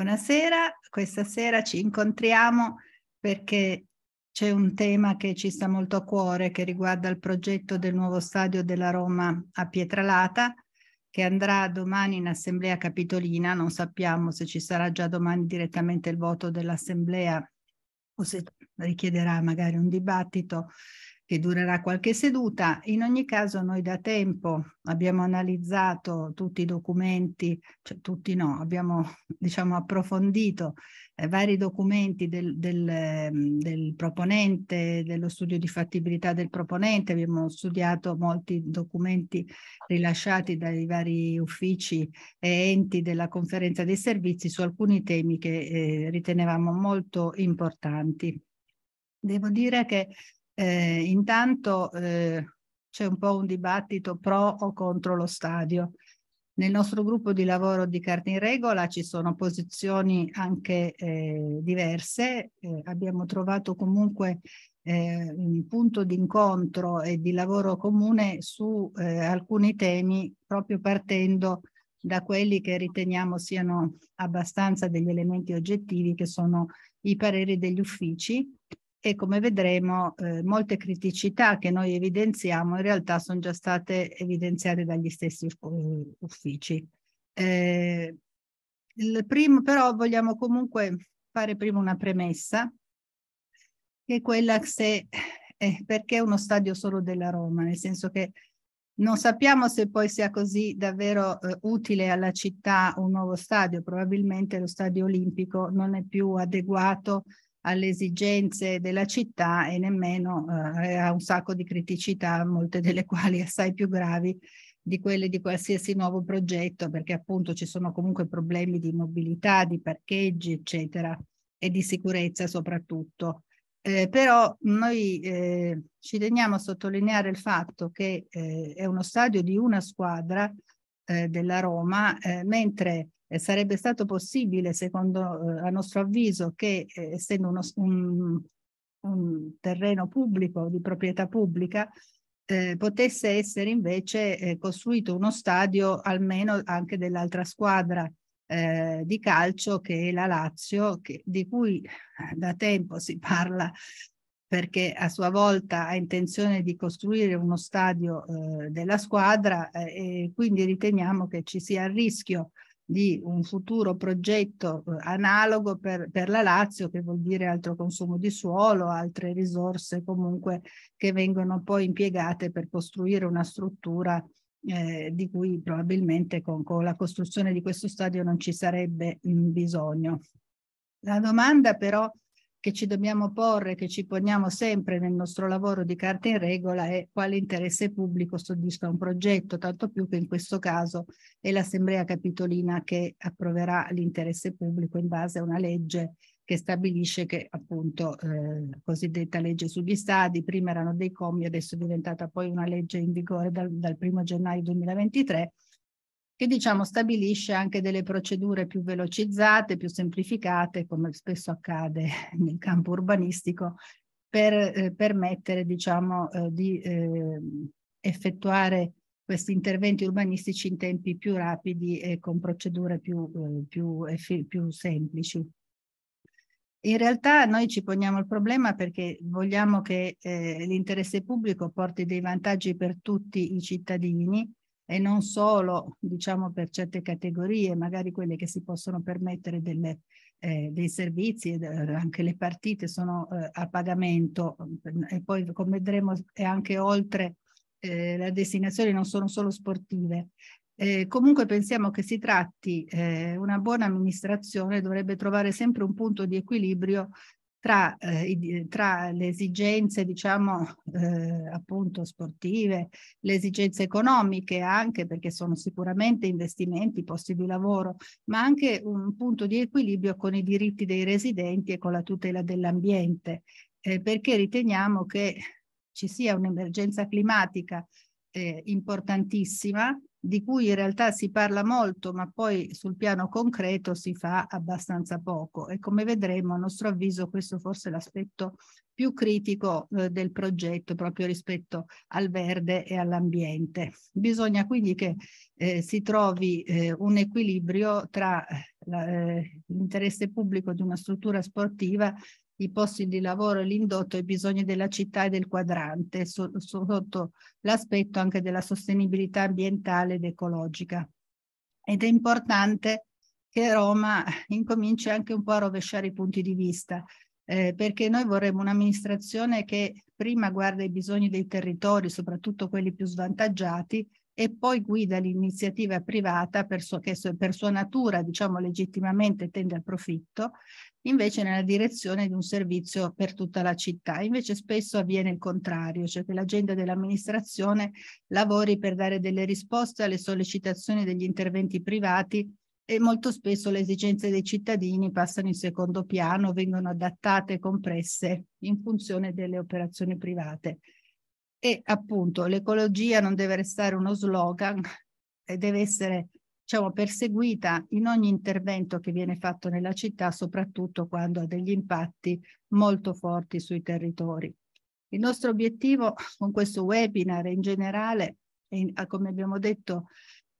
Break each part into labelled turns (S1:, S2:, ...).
S1: Buonasera, questa sera ci incontriamo perché c'è un tema che ci sta molto a cuore che
S2: riguarda il progetto del nuovo stadio della Roma a Pietralata che andrà domani in assemblea capitolina, non sappiamo se ci sarà già domani direttamente il voto dell'assemblea o se richiederà magari un dibattito che durerà qualche seduta. In ogni caso noi da tempo abbiamo analizzato tutti i documenti, cioè tutti no, abbiamo diciamo, approfondito eh, vari documenti del, del, ehm, del, proponente, dello studio di fattibilità del proponente, abbiamo studiato molti documenti rilasciati dai vari uffici e enti della conferenza dei servizi su alcuni temi che eh, ritenevamo molto importanti. Devo dire che eh, intanto eh, c'è un po' un dibattito pro o contro lo stadio. Nel nostro gruppo di lavoro di Carte in Regola ci sono posizioni anche eh, diverse, eh, abbiamo trovato comunque eh, un punto di incontro e di lavoro comune su eh, alcuni temi proprio partendo da quelli che riteniamo siano abbastanza degli elementi oggettivi che sono i pareri degli uffici e come vedremo eh, molte criticità che noi evidenziamo in realtà sono già state evidenziate dagli stessi uffici. Eh, primo, però vogliamo comunque fare prima una premessa che è quella se eh, perché uno stadio solo della Roma, nel senso che non sappiamo se poi sia così davvero eh, utile alla città un nuovo stadio, probabilmente lo stadio olimpico non è più adeguato alle esigenze della città e nemmeno eh, ha un sacco di criticità, molte delle quali assai più gravi di quelle di qualsiasi nuovo progetto, perché appunto ci sono comunque problemi di mobilità, di parcheggi, eccetera, e di sicurezza soprattutto. Eh, però noi eh, ci teniamo a sottolineare il fatto che eh, è uno stadio di una squadra eh, della Roma, eh, mentre eh, sarebbe stato possibile, secondo eh, a nostro avviso, che eh, essendo uno, un, un, terreno pubblico, di proprietà pubblica, eh, potesse essere invece eh, costruito uno stadio almeno anche dell'altra squadra eh, di calcio che è la Lazio, che, di cui eh, da tempo si parla perché a sua volta ha intenzione di costruire uno stadio eh, della squadra eh, e quindi riteniamo che ci sia il rischio di un futuro progetto eh, analogo per, per, la Lazio, che vuol dire altro consumo di suolo, altre risorse comunque che vengono poi impiegate per costruire una struttura eh, di cui probabilmente con, con, la costruzione di questo stadio non ci sarebbe mm, bisogno. La domanda però che ci dobbiamo porre, che ci poniamo sempre nel nostro lavoro di carta in regola è quale interesse pubblico soddisfa un progetto, tanto più che in questo caso è l'Assemblea Capitolina che approverà l'interesse pubblico in base a una legge che stabilisce che appunto eh, cosiddetta legge sugli stadi, prima erano dei comi, adesso è diventata poi una legge in vigore dal, dal 1 gennaio 2023 che diciamo stabilisce anche delle procedure più velocizzate, più semplificate, come spesso accade nel campo urbanistico, per eh, permettere diciamo, eh, di eh, effettuare questi interventi urbanistici in tempi più rapidi e con procedure più, eh, più, più semplici. In realtà noi ci poniamo il problema perché vogliamo che eh, l'interesse pubblico porti dei vantaggi per tutti i cittadini, e non solo diciamo per certe categorie, magari quelle che si possono permettere delle, eh, dei servizi, eh, anche le partite sono eh, a pagamento e poi come vedremo è anche oltre eh, le destinazioni non sono solo sportive. Eh, comunque pensiamo che si tratti eh, una buona amministrazione dovrebbe trovare sempre un punto di equilibrio tra, eh, tra le esigenze, diciamo, eh, appunto sportive, le esigenze economiche anche, perché sono sicuramente investimenti, posti di lavoro, ma anche un punto di equilibrio con i diritti dei residenti e con la tutela dell'ambiente, eh, perché riteniamo che ci sia un'emergenza climatica eh, importantissima di cui in realtà si parla molto, ma poi sul piano concreto si fa abbastanza poco. E come vedremo, a nostro avviso, questo forse è l'aspetto più critico eh, del progetto proprio rispetto al verde e all'ambiente. Bisogna quindi che eh, si trovi eh, un equilibrio tra eh, eh, l'interesse pubblico di una struttura sportiva i posti di lavoro e l'indotto ai bisogni della città e del quadrante, so, sotto l'aspetto anche della sostenibilità ambientale ed ecologica. Ed è importante che Roma incominci anche un po' a rovesciare i punti di vista, eh, perché noi vorremmo un'amministrazione che prima guarda i bisogni dei territori, soprattutto quelli più svantaggiati, e poi guida l'iniziativa privata per sua, che per sua natura, diciamo legittimamente, tende al profitto, invece nella direzione di un servizio per tutta la città. Invece spesso avviene il contrario, cioè che l'agenda dell'amministrazione lavori per dare delle risposte alle sollecitazioni degli interventi privati e molto spesso le esigenze dei cittadini passano in secondo piano, vengono adattate e compresse in funzione delle operazioni private. E appunto l'ecologia non deve restare uno slogan, deve essere diciamo, perseguita in ogni intervento che viene fatto nella città, soprattutto quando ha degli impatti molto forti sui territori. Il nostro obiettivo con questo webinar in generale è, come abbiamo detto,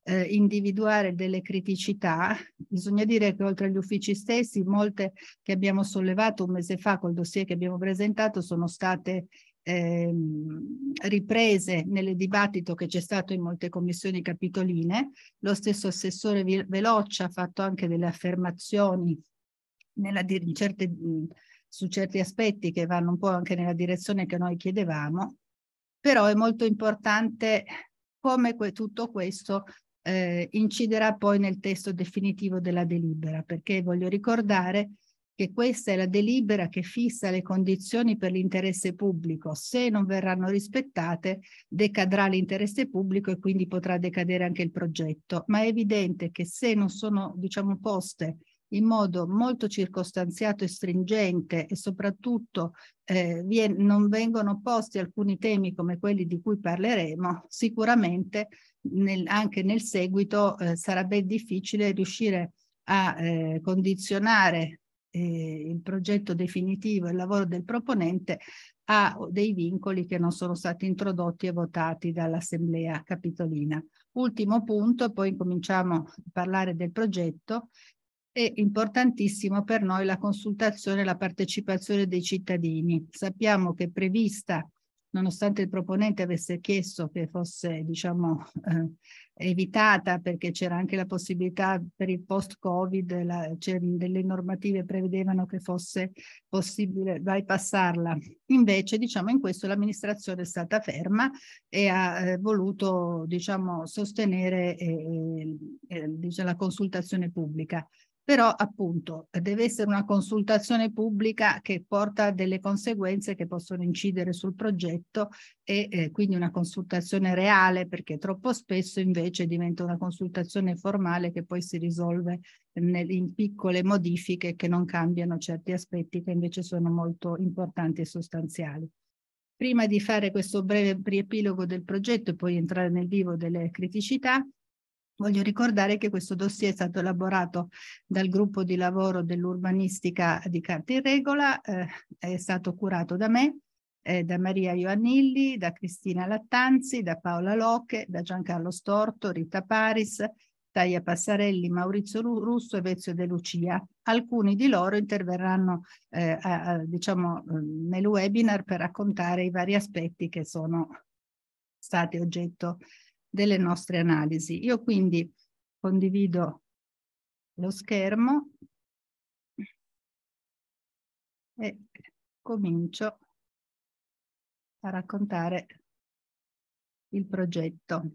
S2: eh, individuare delle criticità. Bisogna dire che oltre agli uffici stessi, molte che abbiamo sollevato un mese fa col dossier che abbiamo presentato sono state ehm, riprese nel dibattito che c'è stato in molte commissioni capitoline. Lo stesso assessore Veloce ha fatto anche delle affermazioni nella, in certe, su certi aspetti che vanno un po' anche nella direzione che noi chiedevamo, però è molto importante come que tutto questo eh, inciderà poi nel testo definitivo della delibera, perché voglio ricordare che questa è la delibera che fissa le condizioni per l'interesse pubblico. Se non verranno rispettate, decadrà l'interesse pubblico e quindi potrà decadere anche il progetto. Ma è evidente che se non sono, diciamo, poste in modo molto circostanziato e stringente e soprattutto eh, vien- non vengono posti alcuni temi come quelli di cui parleremo, sicuramente nel, anche nel seguito eh, sarà ben difficile riuscire a eh, condizionare eh, il progetto definitivo e il lavoro del proponente ha dei vincoli che non sono stati introdotti e votati dall'Assemblea Capitolina. Ultimo punto, poi cominciamo a parlare del progetto. È importantissimo per noi la consultazione e la partecipazione dei cittadini. Sappiamo che è prevista nonostante il proponente avesse chiesto che fosse diciamo, eh, evitata perché c'era anche la possibilità per il post-Covid, delle normative prevedevano che fosse possibile bypassarla. Invece diciamo, in questo l'amministrazione è stata ferma e ha eh, voluto diciamo, sostenere eh, eh, eh la consultazione pubblica però appunto deve essere una consultazione pubblica che porta a delle conseguenze che possono incidere sul progetto e eh, quindi una consultazione reale perché troppo spesso invece diventa una consultazione formale che poi si risolve nel, in piccole modifiche che non cambiano certi aspetti che invece sono molto importanti e sostanziali. Prima di fare questo breve riepilogo del progetto e poi entrare nel vivo delle criticità, Voglio ricordare che questo dossier è stato elaborato dal gruppo di lavoro dell'urbanistica di Carta in Regola, eh, è stato curato da me, eh, da Maria Ioannilli, da Cristina Lattanzi, da Paola Locche, da Giancarlo Storto, Rita Paris, Taia Passarelli, Maurizio Russo e Vezio De Lucia. Alcuni di loro interverranno eh, a, a, diciamo, mm, nel webinar per raccontare i vari aspetti che sono
S1: stati oggetto di delle nostre analisi. Io quindi condivido lo schermo e comincio a raccontare il progetto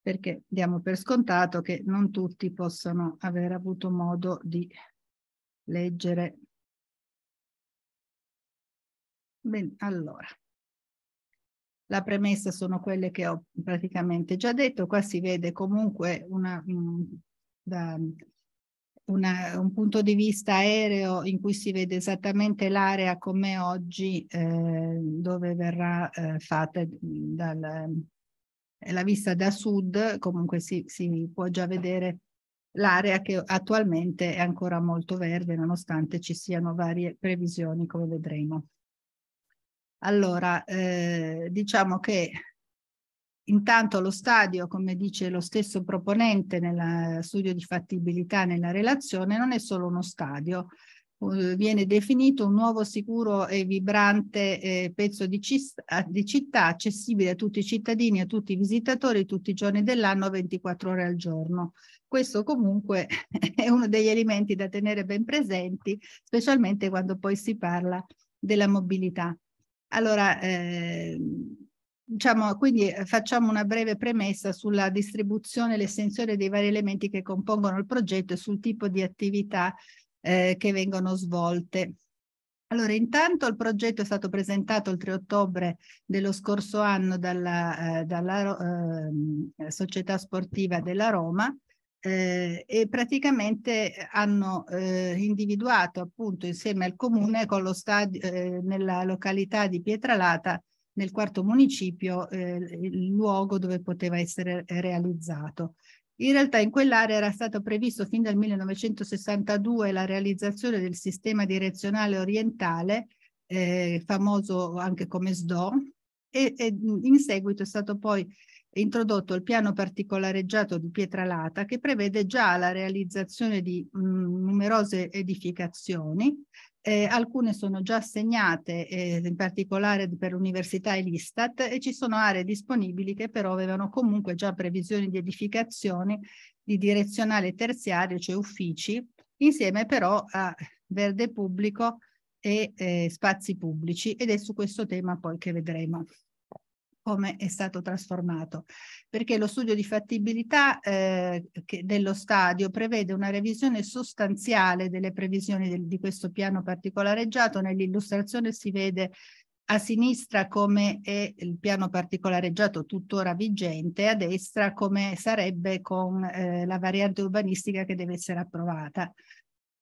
S1: perché diamo per scontato che non tutti possono aver avuto modo di leggere. Bene, allora. La premessa sono quelle che ho praticamente già detto, qua si vede comunque
S2: una, mm, da, una, un punto di vista aereo in cui si vede esattamente l'area come oggi eh, dove verrà eh, fatta mm, dal, eh, la vista da sud, comunque si, si può già vedere l'area che attualmente è ancora molto verde nonostante ci siano varie previsioni come vedremo. Allora, eh, diciamo che intanto lo stadio, come dice lo stesso proponente nel studio di fattibilità nella relazione, non è solo uno stadio, eh, viene definito un nuovo sicuro e vibrante eh, pezzo di, ah, di, città accessibile a tutti i cittadini, a tutti i visitatori, tutti i giorni dell'anno, 24 ore al giorno. Questo comunque è uno degli elementi da tenere ben presenti, specialmente quando poi si parla della mobilità. Allora, eh, diciamo, quindi eh, facciamo una breve premessa sulla distribuzione e l'estensione dei vari elementi che compongono il progetto e sul tipo di attività eh, che vengono svolte. Allora, intanto il progetto è stato presentato il 3 ottobre dello scorso anno dalla, eh, dalla eh, Società Sportiva della Roma eh, e praticamente eh, hanno eh, individuato appunto insieme al comune con lo stadio eh, nella località di Pietralata nel quarto municipio eh, il luogo dove poteva essere eh, realizzato. In realtà in quell'area era stato previsto fin dal 1962 la realizzazione del sistema direzionale orientale, famoso anche come SDO, e, e in seguito è stato poi introdotto il piano particolareggiato di Pietralata che prevede già la realizzazione di mh, mm, numerose edificazioni. Eh, alcune sono già assegnate, eh, in particolare per l'università e l'Istat, e ci sono aree disponibili che però avevano comunque già previsioni di edificazioni di direzionale terziario, cioè uffici, insieme però a verde pubblico e eh, spazi pubblici ed è su questo tema poi che vedremo come è stato trasformato, perché lo studio di fattibilità eh, dello stadio prevede una revisione sostanziale delle previsioni del, di questo piano particolareggiato. Nell'illustrazione si vede a sinistra come è il piano particolareggiato tuttora vigente, a destra come sarebbe con eh, la variante urbanistica che deve essere approvata.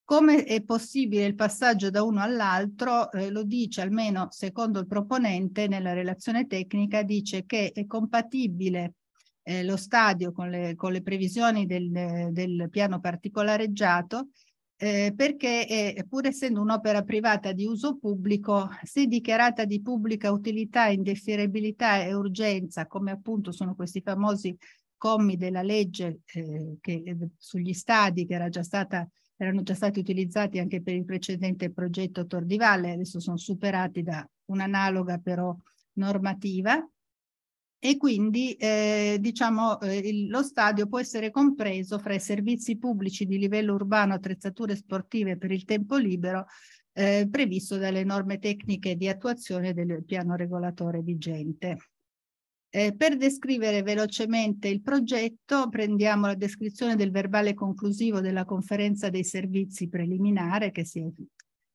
S2: Come è possibile il passaggio da uno all'altro? Eh, lo dice almeno secondo il proponente nella relazione tecnica, dice che è compatibile eh, lo stadio con le, con le previsioni del, del, piano particolareggiato eh, perché è, pur essendo un'opera privata di uso pubblico, se dichiarata di pubblica utilità, indiferibilità e urgenza, come appunto sono questi famosi commi della legge eh, che, eh, sugli stadi che era già stata erano già stati utilizzati anche per il precedente progetto Tordivalle, adesso sono superati da un'analoga però normativa e quindi eh, diciamo eh, il, lo stadio può essere compreso fra i servizi pubblici di livello urbano, attrezzature sportive per il tempo libero eh, previsto dalle norme tecniche di attuazione del piano regolatore vigente. Eh, per descrivere velocemente il progetto prendiamo la descrizione del verbale conclusivo della conferenza dei servizi preliminare che si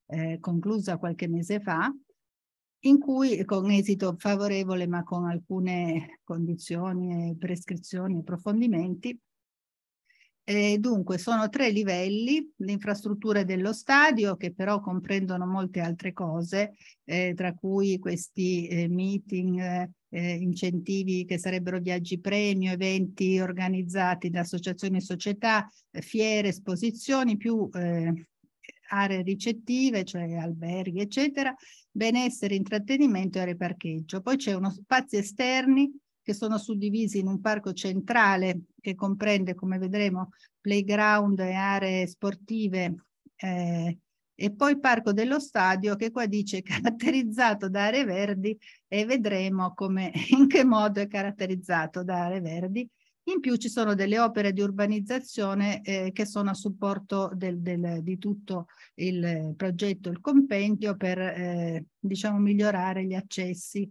S2: è eh, conclusa qualche mese fa, in cui con esito favorevole ma con alcune condizioni, prescrizioni, approfondimenti, e eh, dunque, sono tre livelli, le infrastrutture dello stadio che però comprendono molte altre cose, eh, tra cui questi eh, meeting eh, eh, incentivi che sarebbero viaggi premio, eventi organizzati da associazioni e società, eh, fiere, esposizioni, più eh, aree ricettive, cioè alberghi, eccetera, benessere, intrattenimento e aree parcheggio. Poi c'è uno spazi esterni che sono suddivisi in un parco centrale che comprende, come vedremo, playground e aree sportive eh, e poi Parco dello Stadio che qua dice caratterizzato da aree verdi e vedremo come, in che modo è caratterizzato da aree verdi in più ci sono delle opere di urbanizzazione eh, che sono a supporto del, del, di tutto il eh, progetto, il compendio per eh, diciamo, migliorare gli accessi.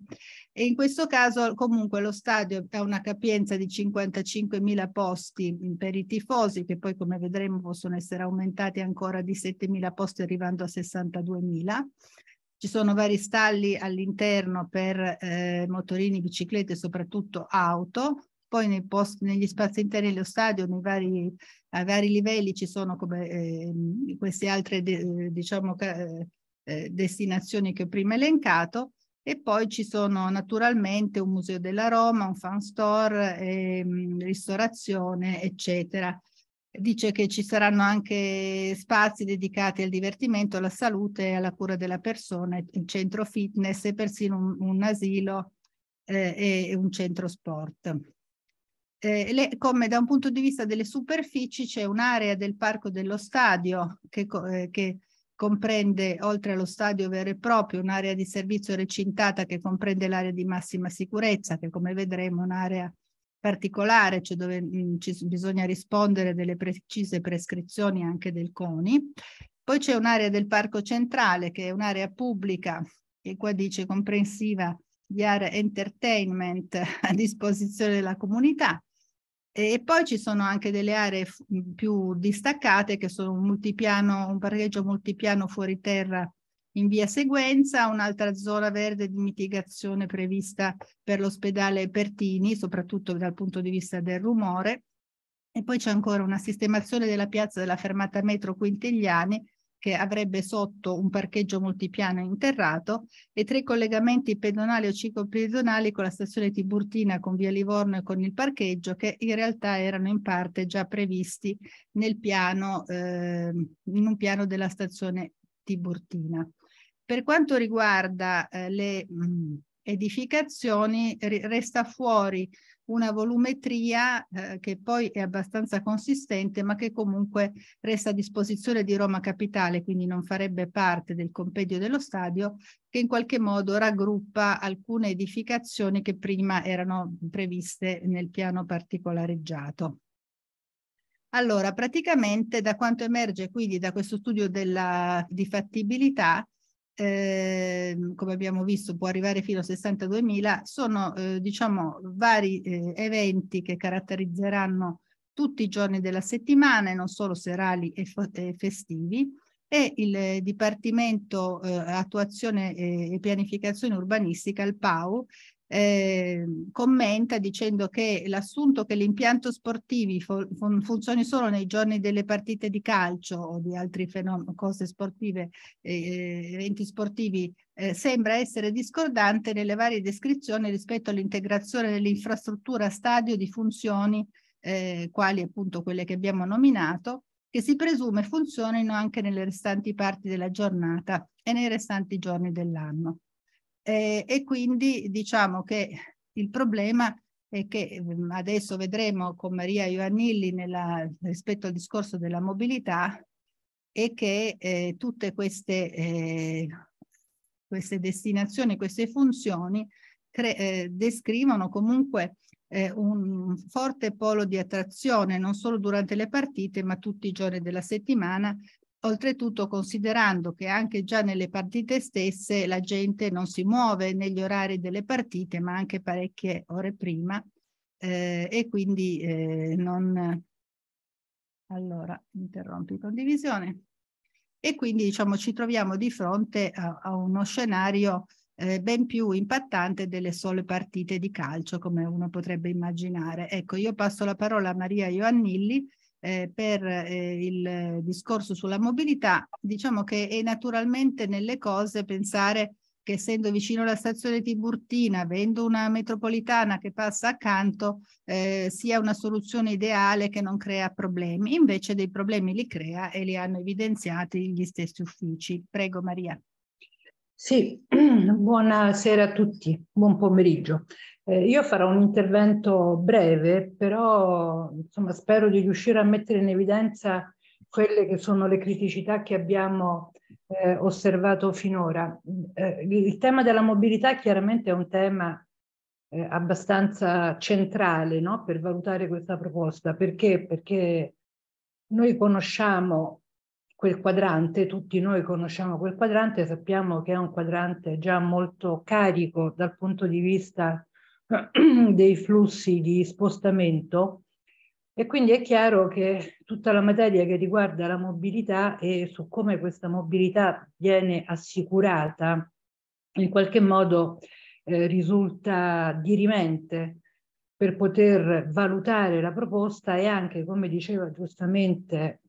S2: E in questo caso comunque lo stadio ha una capienza di 55.000 posti per i tifosi che poi come vedremo possono essere aumentati ancora di 7.000 posti arrivando a 62.000. Ci sono vari stalli all'interno per eh, motorini, biciclette e soprattutto auto, poi post, negli spazi interi dello stadio, vari, a vari livelli ci sono come, eh, queste altre de, diciamo, eh, eh, destinazioni che ho prima elencato e poi ci sono naturalmente un museo della Roma, un fan store, eh, ristorazione, eccetera. Dice che ci saranno anche spazi dedicati al divertimento, alla salute, alla cura della persona, un centro fitness e persino un, un asilo eh, e un centro sport eh, le, come da un punto di vista delle superfici c'è un'area del parco dello stadio che, eh, che comprende, oltre allo stadio vero e proprio, un'area di servizio recintata che comprende l'area di massima sicurezza, che come vedremo è un'area particolare, cioè dove mh, mm, ci, bisogna rispondere delle precise prescrizioni anche del CONI. Poi c'è un'area del parco centrale, che è un'area pubblica, e qua dice comprensiva di area entertainment a disposizione della comunità. E poi ci sono anche delle aree mhmm, più distaccate che sono un, multipiano, un parcheggio multipiano fuori terra in via Sequenza, un'altra zona verde di mitigazione prevista per l'ospedale Pertini, soprattutto dal punto di vista del rumore. E poi c'è ancora una sistemazione della piazza della fermata metro Quintigliani che avrebbe sotto un parcheggio multipiano interrato e tre collegamenti pedonali o ciclopedonali con la stazione Tiburtina, con via Livorno e con il parcheggio che in realtà erano in parte già previsti nel piano, eh, in un piano della stazione Tiburtina. Per quanto riguarda eh, le mh, edificazioni, resta fuori una volumetria eh, che poi è abbastanza consistente ma che comunque resta a disposizione di Roma Capitale, quindi non farebbe parte del compendio dello stadio, che in qualche modo raggruppa alcune edificazioni che prima erano previste nel piano particolareggiato. Allora, praticamente da quanto emerge quindi da questo studio della, di fattibilità, Ehm, come abbiamo visto può arrivare fino a 62.000, sono eh, diciamo vari eh, eventi che caratterizzeranno tutti i giorni della settimana, non solo serali e, e festivi, e il Dipartimento eh, Attuazione eh, e Pianificazione Urbanistica, il PAU, eh, commenta dicendo che l'assunto che l'impianto sportivi fun funzioni solo nei giorni delle partite di calcio o di altre cose sportive, eh, eventi sportivi, eh, sembra essere discordante nelle varie descrizioni rispetto all'integrazione dell'infrastruttura stadio di funzioni eh, quali appunto quelle che abbiamo nominato, che si presume funzionino anche nelle restanti parti della giornata e nei restanti giorni dell'anno. Eh, e quindi diciamo che il problema è che ehm, adesso vedremo con Maria Ioannilli nella, rispetto al discorso della mobilità è che eh, tutte queste, eh, queste, destinazioni, queste funzioni eh, descrivono comunque eh, un forte polo di attrazione non solo durante le partite ma tutti i giorni della settimana oltretutto considerando che anche già nelle partite stesse la gente non si muove negli orari delle partite, ma anche parecchie ore prima, eh, e quindi eh, non... Allora, interrompi condivisione. E quindi diciamo, ci troviamo di fronte a, a uno scenario eh, ben più impattante delle sole partite di calcio, come uno potrebbe immaginare. Ecco, io passo la parola a Maria Ioannilli, eh, per eh, il discorso sulla mobilità, diciamo che è naturalmente nelle cose pensare che essendo vicino alla stazione Tiburtina, avendo una metropolitana che passa accanto, eh, sia una soluzione ideale che non crea problemi. Invece dei problemi li crea e li hanno evidenziati gli stessi uffici. Prego
S3: Maria. Sì, buonasera a tutti, buon pomeriggio. Eh, io farò un intervento breve, però insomma, spero di riuscire a mettere in evidenza quelle che sono le criticità che abbiamo eh, osservato finora. Eh, il tema della mobilità chiaramente è un tema eh, abbastanza centrale no? per valutare questa proposta. Perché? Perché noi conosciamo quel quadrante, tutti noi conosciamo quel quadrante, sappiamo che è un quadrante già molto carico dal punto di vista dei flussi di spostamento e quindi è chiaro che tutta la materia che riguarda la mobilità e su come questa mobilità viene assicurata in qualche modo eh, risulta dirimente per poter valutare la proposta e anche, come diceva giustamente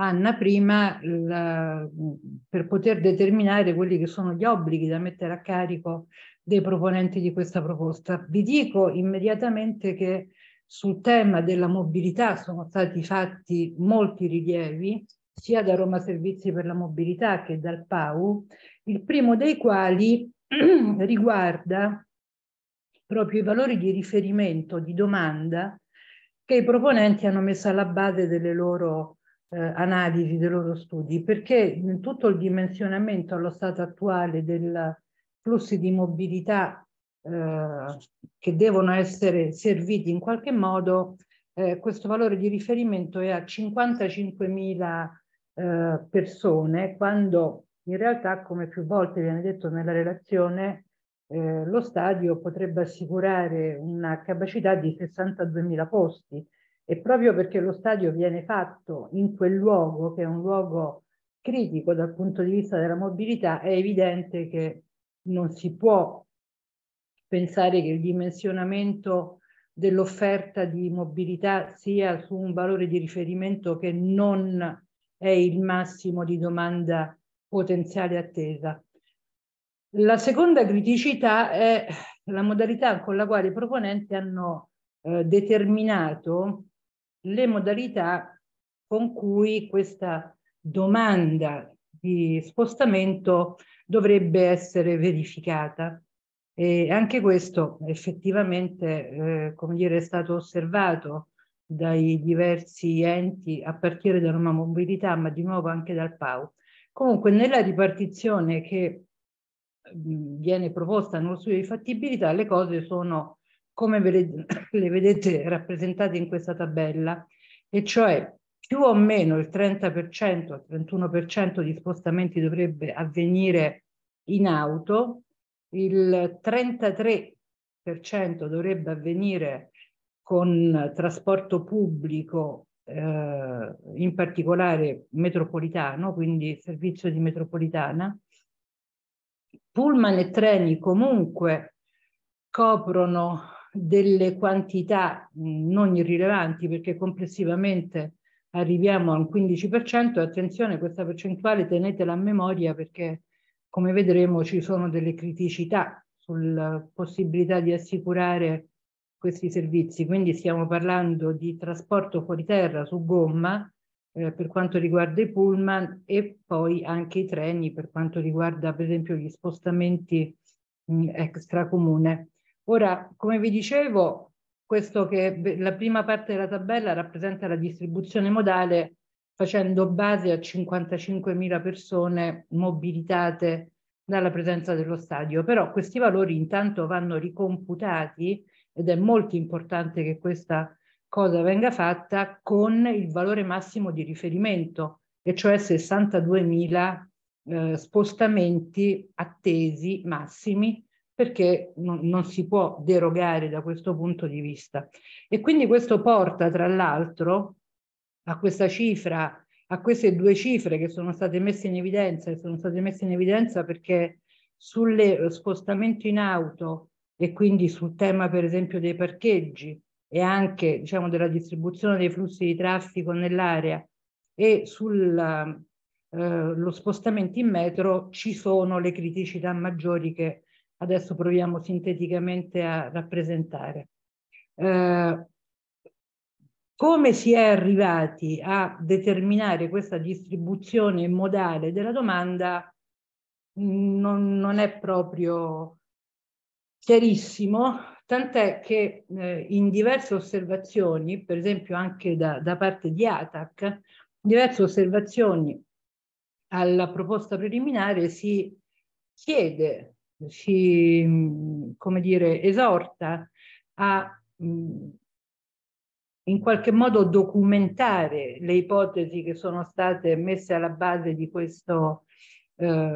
S3: Anna prima, la, per poter determinare quelli che sono gli obblighi da mettere a carico dei proponenti di questa proposta. Vi dico immediatamente che sul tema della mobilità sono stati fatti molti rilievi, sia da Roma Servizi per la Mobilità che dal PAU, il primo dei quali riguarda proprio i valori di riferimento, di domanda, che i proponenti hanno messo alla base delle loro eh, analisi, dei loro studi, perché tutto il dimensionamento allo stato attuale della flussi di mobilità eh, che devono essere serviti in qualche modo, eh, questo valore di riferimento è a 55.000 eh, persone, quando in realtà, come più volte viene detto nella relazione, eh, lo stadio potrebbe assicurare una capacità di 62.000 posti e proprio perché lo stadio viene fatto in quel luogo, che è un luogo critico dal punto di vista della mobilità, è evidente che non si può pensare che il dimensionamento dell'offerta di mobilità sia su un valore di riferimento che non è il massimo di domanda potenziale attesa. La seconda criticità è la modalità con la quale i proponenti hanno eh, determinato le modalità con cui questa domanda di spostamento dovrebbe essere verificata. E anche questo effettivamente, eh, come dire, è stato osservato dai diversi enti a partire da Roma Mobilità, ma di nuovo anche dal PAU. Comunque nella ripartizione che mm, viene proposta nello studio di fattibilità, le cose sono come le vedete rappresentate in questa tabella, e cioè più o meno il 30%, il 31% di spostamenti dovrebbe avvenire in auto, il 33% dovrebbe avvenire con trasporto pubblico, eh, in particolare metropolitano, quindi servizio di metropolitana. Pullman e treni comunque coprono delle quantità non irrilevanti perché complessivamente arriviamo al 15%. Attenzione, questa percentuale tenetela a memoria perché, come vedremo, ci sono delle criticità sulla possibilità di assicurare questi servizi. Quindi stiamo parlando di trasporto fuori terra su gomma eh, per quanto riguarda i pullman e poi anche i treni per quanto riguarda, per esempio, gli spostamenti mh, mm, extracomune. Ora, come vi dicevo, questo che la prima parte della tabella rappresenta la distribuzione modale facendo base a 55.000 persone mobilitate dalla presenza dello stadio, però questi valori intanto vanno ricomputati ed è molto importante che questa cosa venga fatta con il valore massimo di riferimento, e cioè 62.000 eh, spostamenti attesi massimi perché non, non si può derogare da questo punto di vista. E quindi questo porta, tra l'altro, a questa cifra, a queste due cifre che sono state messe in evidenza, che sono state messe in evidenza perché sulle eh, spostamento in auto e quindi sul tema per esempio dei parcheggi e anche diciamo, della distribuzione dei flussi di traffico nell'area e sullo eh, spostamento in metro ci sono le criticità maggiori che adesso proviamo sinteticamente a rappresentare. Eh, come si è arrivati a determinare questa distribuzione modale della domanda non, non è proprio chiarissimo, tant'è che eh, in diverse osservazioni, per esempio anche da, da parte di ATAC, diverse osservazioni alla proposta preliminare si chiede ci, come dire, esorta a mm, in qualche modo documentare le ipotesi che sono state messe alla base di questa eh,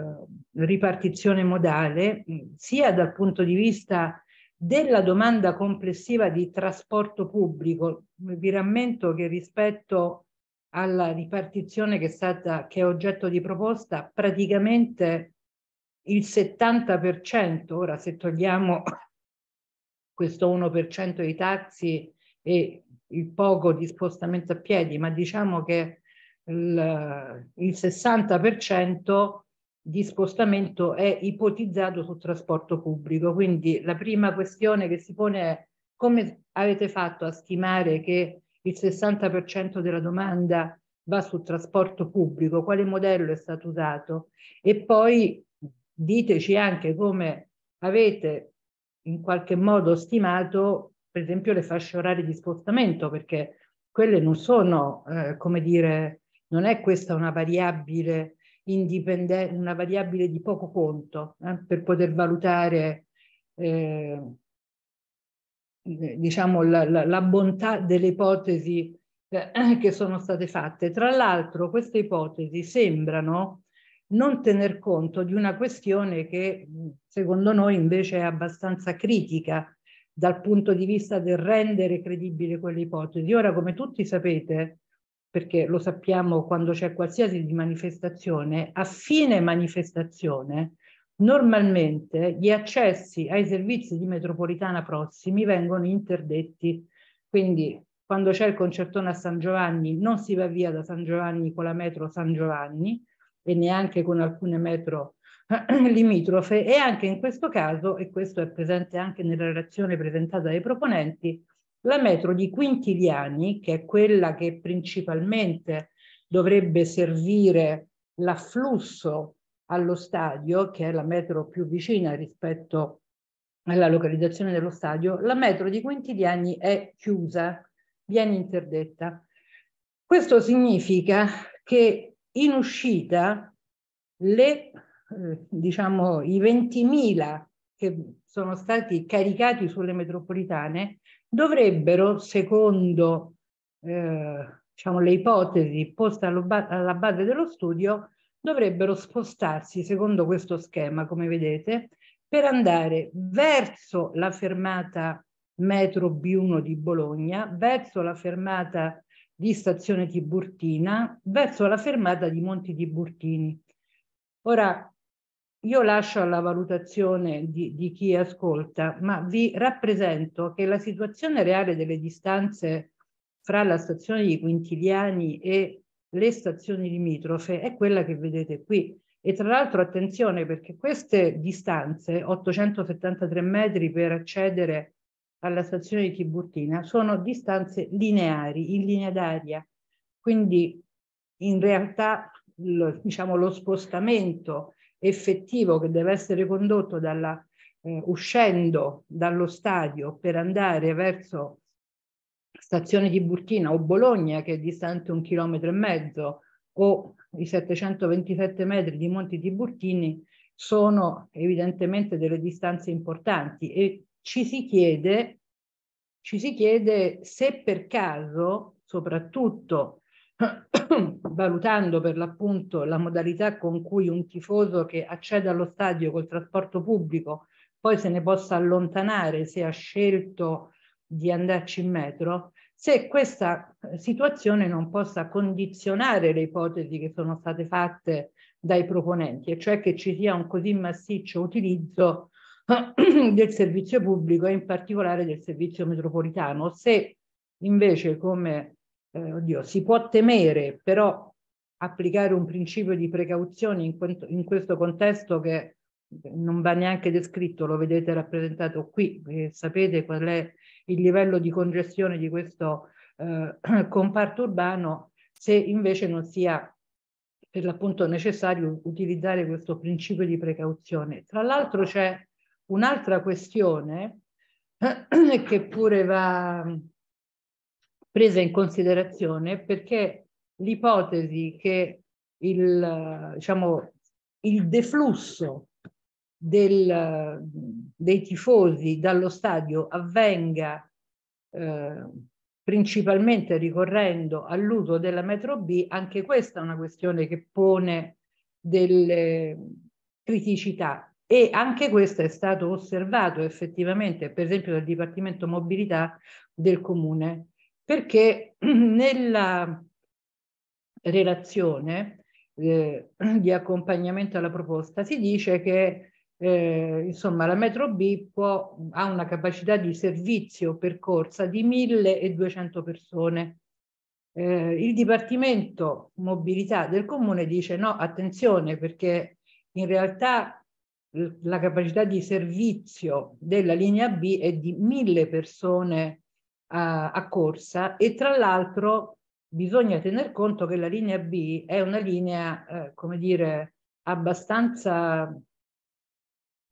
S3: ripartizione modale, mm, sia dal punto di vista della domanda complessiva di trasporto pubblico. Vi rammento che rispetto alla ripartizione che è stata, che è oggetto di proposta, praticamente il 70%, ora se togliamo questo 1% di taxi e il poco di spostamento a piedi, ma diciamo che il, il 60% di spostamento è ipotizzato sul trasporto pubblico. Quindi la prima questione che si pone è come avete fatto a stimare che il 60% della domanda va sul trasporto pubblico, quale modello è stato usato e poi diteci anche come avete in qualche modo stimato, per esempio, le fasce orarie di spostamento, perché quelle non sono, eh, come dire, non è questa una variabile indipendente, una variabile di poco conto eh, per poter valutare eh, diciamo la, la, la, bontà delle ipotesi eh, che sono state fatte. Tra l'altro queste ipotesi sembrano non tener conto di una questione che secondo noi invece è abbastanza critica dal punto di vista del rendere credibile quell'ipotesi. Ora, come tutti sapete, perché lo sappiamo quando c'è qualsiasi manifestazione, a fine manifestazione normalmente gli accessi ai servizi di metropolitana prossimi vengono interdetti. Quindi quando c'è il concertone a San Giovanni non si va via da San Giovanni con la metro San Giovanni, e neanche con alcune metro limitrofe e anche in questo caso, e questo è presente anche nella relazione presentata dai proponenti, la metro di Quintiliani, che è quella che principalmente dovrebbe servire l'afflusso allo stadio, che è la metro più vicina rispetto alla localizzazione dello stadio, la metro di Quintiliani è chiusa, viene interdetta. Questo significa che in uscita le, eh, diciamo, i 20.000 che sono stati caricati sulle metropolitane dovrebbero, secondo eh, diciamo, le ipotesi poste alla base dello studio, dovrebbero spostarsi secondo questo schema, come vedete, per andare verso la fermata metro B1 di Bologna, verso la fermata di stazione Tiburtina verso la fermata di Monti Tiburtini. Ora, io lascio alla valutazione di, di, chi ascolta, ma vi rappresento che la situazione reale delle distanze fra la stazione di Quintiliani e le stazioni limitrofe è quella che vedete qui. E tra l'altro attenzione perché queste distanze, 873 metri per accedere alla stazione di Tiburtina sono distanze lineari, in linea d'aria. Quindi in realtà lo, diciamo, lo spostamento effettivo che deve essere condotto dalla, eh, uscendo dallo stadio per andare verso stazione Tiburtina o Bologna, che è distante un chilometro e mezzo, o i 727 metri di Monti Tiburtini, sono evidentemente delle distanze importanti e ci si chiede, ci si chiede se per caso, soprattutto valutando per l'appunto la modalità con cui un tifoso che accede allo stadio col trasporto pubblico poi se ne possa allontanare se ha scelto di andarci in metro, se questa eh, situazione non possa condizionare le ipotesi che sono state fatte dai proponenti, e cioè che ci sia un così massiccio utilizzo del servizio pubblico e in particolare del servizio metropolitano. Se invece, come eh, oddio, si può temere, però applicare un principio di precauzione in, quanto, in questo contesto che eh, non va neanche descritto, lo vedete rappresentato qui, eh, sapete qual è il livello di congestione di questo eh, comparto urbano, se invece non sia per l'appunto necessario utilizzare questo principio di precauzione. Tra l'altro c'è Un'altra questione eh, che pure va presa in considerazione perché l'ipotesi che il, diciamo, il deflusso del, dei tifosi dallo stadio avvenga eh, principalmente ricorrendo all'uso della metro B, anche questa è una questione che pone delle criticità e anche questo è stato osservato effettivamente, per esempio dal Dipartimento Mobilità del Comune, perché nella relazione eh, di accompagnamento alla proposta si dice che eh, insomma, la metro B può, ha una capacità di servizio percorsa di 1200 persone. Eh, il Dipartimento Mobilità del Comune dice no, attenzione perché in realtà la capacità di servizio della linea B è di mille persone a, a corsa e tra l'altro bisogna tener conto che la linea B è una linea, eh, come dire, abbastanza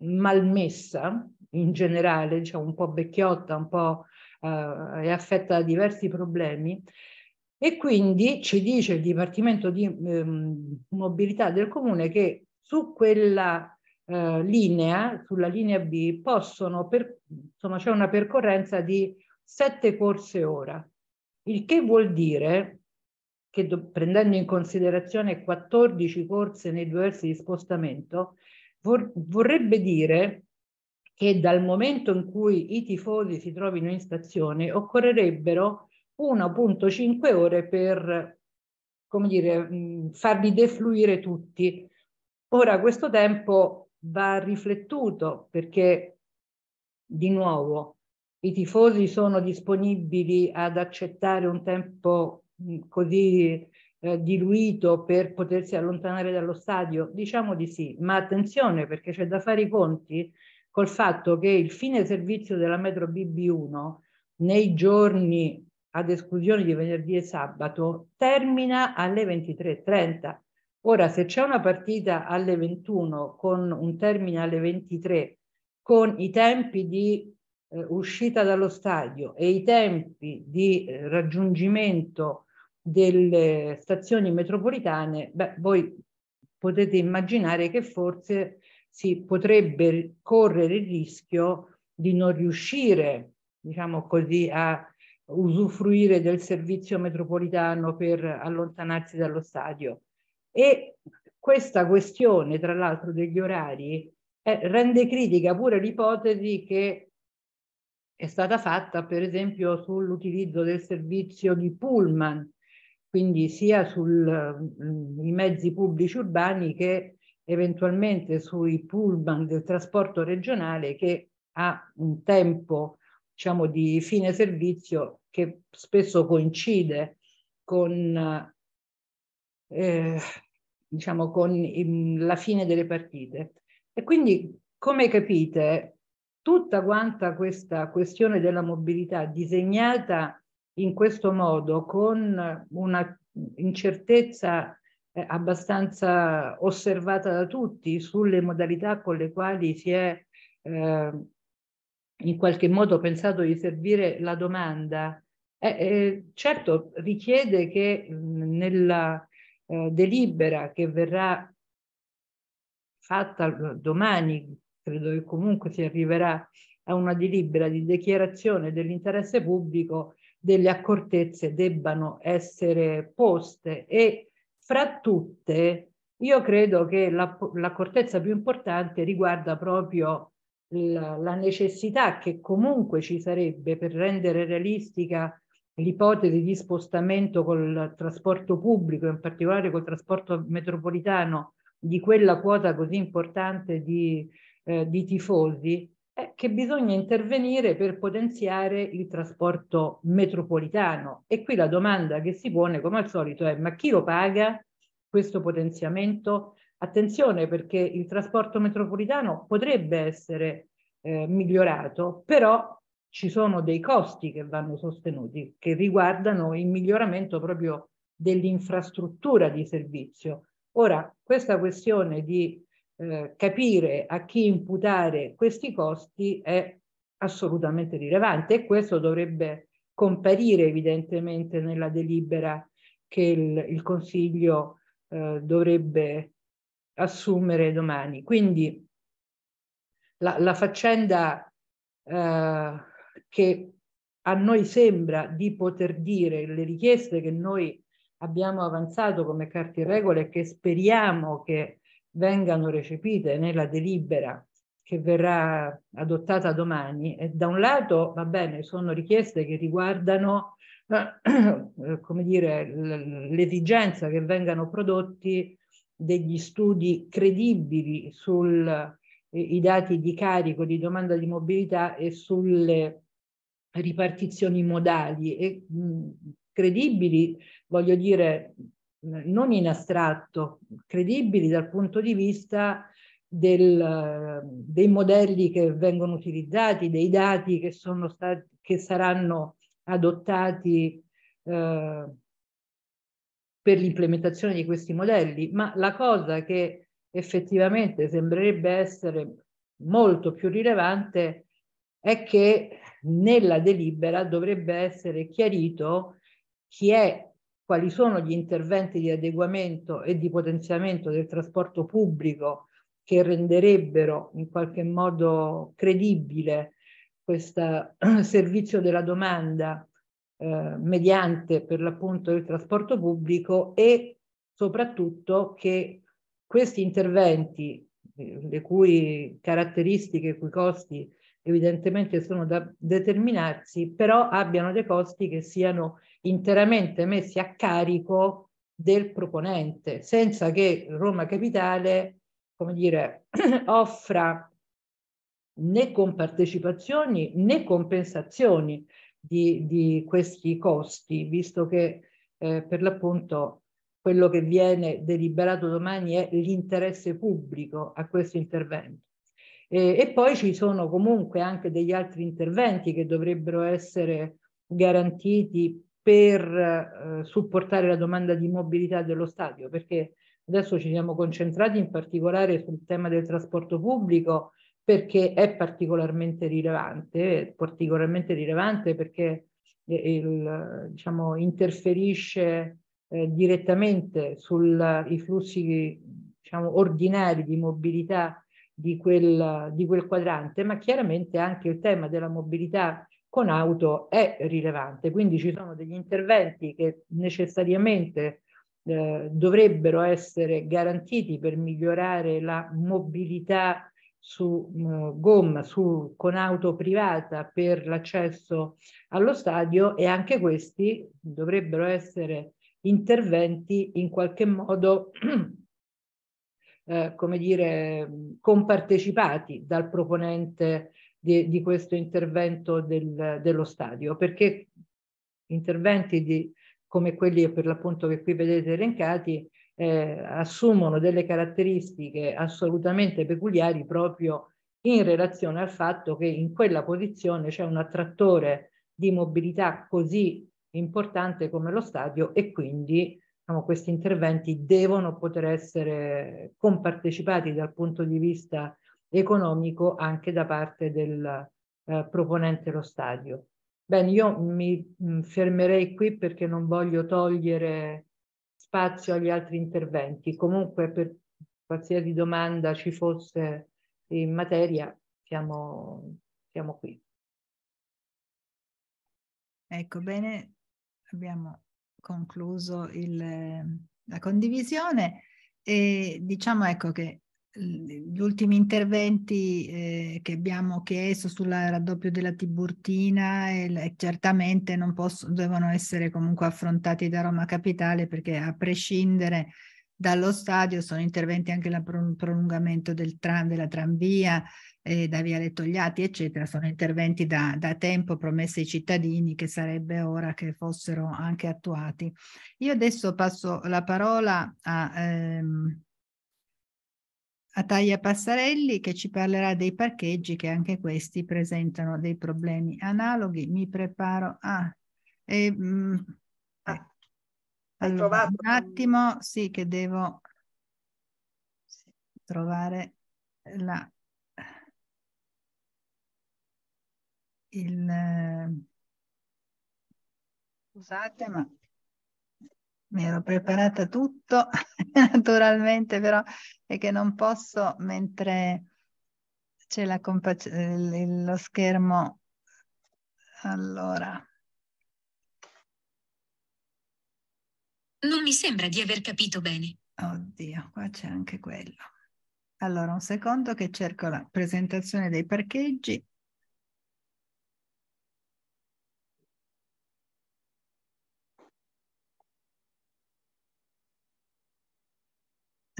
S3: malmessa in generale, diciamo un po' vecchiotta, un po' eh, è affetta da diversi problemi. E quindi ci dice il Dipartimento di eh, Mobilità del Comune che su quella eh, linea, sulla linea B, possono, per, insomma c'è una percorrenza di 7 corse ora, il che vuol dire che prendendo in considerazione 14 corse nei due versi di spostamento, vor vorrebbe dire che dal momento in cui i tifosi si trovino in stazione occorrerebbero 1.5 ore per come dire, mm, farli defluire tutti. Ora questo tempo va riflettuto perché di nuovo i tifosi sono disponibili ad accettare un tempo così eh, diluito per potersi allontanare dallo stadio? Diciamo di sì, ma attenzione perché c'è da fare i conti col fatto che il fine servizio della metro BB1 nei giorni ad esclusione di venerdì e sabato termina alle 23.30 Ora, se c'è una partita alle 21 con un termine alle 23, con i tempi di eh, uscita dallo stadio e i tempi di eh, raggiungimento delle stazioni metropolitane, beh, voi potete immaginare che forse si potrebbe correre il rischio di non riuscire, diciamo così, a usufruire del servizio metropolitano per allontanarsi dallo stadio. E questa questione, tra l'altro, degli orari eh, rende critica pure l'ipotesi che è stata fatta, per esempio, sull'utilizzo del servizio di pullman, quindi sia sui mm, mezzi pubblici urbani che eventualmente sui pullman del trasporto regionale che ha un tempo diciamo, di fine servizio che spesso coincide con eh, eh, diciamo con in, la fine delle partite. E quindi, come capite, tutta quanta questa questione della mobilità disegnata in questo modo con una incertezza eh, abbastanza osservata da tutti sulle modalità con le quali si è eh, in qualche modo pensato di servire la domanda, eh, eh certo richiede che mh, nella eh, delibera che verrà fatta eh, domani, credo che comunque si arriverà a una delibera di dichiarazione dell'interesse pubblico, delle accortezze debbano essere poste e fra tutte io credo che l'accortezza la più importante riguarda proprio la, la necessità che comunque ci sarebbe per rendere realistica l'ipotesi di spostamento col trasporto pubblico, in particolare col trasporto metropolitano, di quella quota così importante di, eh, di tifosi, è che bisogna intervenire per potenziare il trasporto metropolitano. E qui la domanda che si pone, come al solito, è ma chi lo paga questo potenziamento? Attenzione perché il trasporto metropolitano potrebbe essere eh, migliorato, però ci sono dei costi che vanno sostenuti, che riguardano il miglioramento proprio dell'infrastruttura di servizio. Ora, questa questione di eh, capire a chi imputare questi costi è assolutamente rilevante e questo dovrebbe comparire evidentemente nella delibera che il, il Consiglio eh, dovrebbe assumere domani. Quindi la, la faccenda eh, che a noi sembra di poter dire le richieste che noi abbiamo avanzato come carte regole che speriamo che vengano recepite nella delibera che verrà adottata domani. E da un lato, va bene, sono richieste che riguardano eh, come dire, l'esigenza che vengano prodotti degli studi credibili sul, i dati di carico di domanda di mobilità e sulle ripartizioni modali e credibili, voglio dire, non in astratto, credibili dal punto di vista del, dei modelli che vengono utilizzati, dei dati che, sono stati, che saranno adottati eh, per l'implementazione di questi modelli, ma la cosa che effettivamente sembrerebbe essere molto più rilevante è che nella delibera dovrebbe essere chiarito chi è, quali sono gli interventi di adeguamento e di potenziamento del trasporto pubblico che renderebbero in qualche modo credibile questo servizio della domanda eh, mediante per l'appunto il trasporto pubblico e soprattutto che questi interventi, eh, le cui caratteristiche, i cui costi evidentemente sono da determinarsi, però abbiano dei costi che siano interamente messi a carico del proponente, senza che Roma Capitale, come dire, offra né compartecipazioni né compensazioni di, di questi costi, visto che eh, per l'appunto quello che viene deliberato domani è l'interesse pubblico a questo intervento. E, e poi ci sono comunque anche degli altri interventi che dovrebbero essere garantiti per eh, supportare la domanda di mobilità dello stadio, perché adesso ci siamo concentrati in particolare sul tema del trasporto pubblico perché è particolarmente rilevante, è particolarmente rilevante perché il, diciamo, interferisce eh, direttamente sui flussi diciamo, ordinari di mobilità di quel, di quel quadrante, ma chiaramente anche il tema della mobilità con auto è rilevante. Quindi ci sono degli interventi che necessariamente eh, dovrebbero essere garantiti per migliorare la mobilità su mh, mm, gomma, su, con auto privata per l'accesso allo stadio e anche questi dovrebbero essere interventi in qualche modo, eh, come dire, compartecipati dal proponente di, di questo intervento del, dello stadio, perché interventi di, come quelli per l'appunto che qui vedete elencati eh, assumono delle caratteristiche assolutamente peculiari proprio in relazione al fatto che in quella posizione c'è un attrattore di mobilità così importante come lo stadio e quindi diciamo, questi interventi devono poter essere compartecipati dal punto di vista economico anche da parte del eh, proponente lo stadio. Bene, io mi mh, mm, fermerei qui perché non voglio togliere spazio agli altri interventi. Comunque per qualsiasi domanda
S1: ci fosse in materia, siamo, siamo qui. Ecco, bene, abbiamo concluso il, ehm, la condivisione e diciamo ecco che
S2: gli ultimi interventi eh, che abbiamo chiesto sul raddoppio della Tiburtina e, certamente non possono, devono essere comunque affrontati da Roma Capitale perché a prescindere dallo stadio sono interventi anche il prolungamento del tram, della tranvia, eh, da Viale Togliatti, eccetera, sono interventi da, da, tempo promessi ai cittadini che sarebbe ora che fossero anche attuati. Io adesso passo la parola a, ehm, a Taglia Passarelli che ci parlerà dei parcheggi che anche questi presentano dei problemi analoghi. Mi preparo a... Eh, mh, mm, eh. Allora, un attimo, sì che devo trovare
S1: la il... Eh, scusate, ma
S2: mi ero preparata tutto naturalmente, però è che non posso mentre c'è la compac- lo schermo. Allora.
S1: Non mi sembra di aver capito bene. Oddio, qua c'è anche quello.
S2: Allora, un secondo che cerco la presentazione dei parcheggi.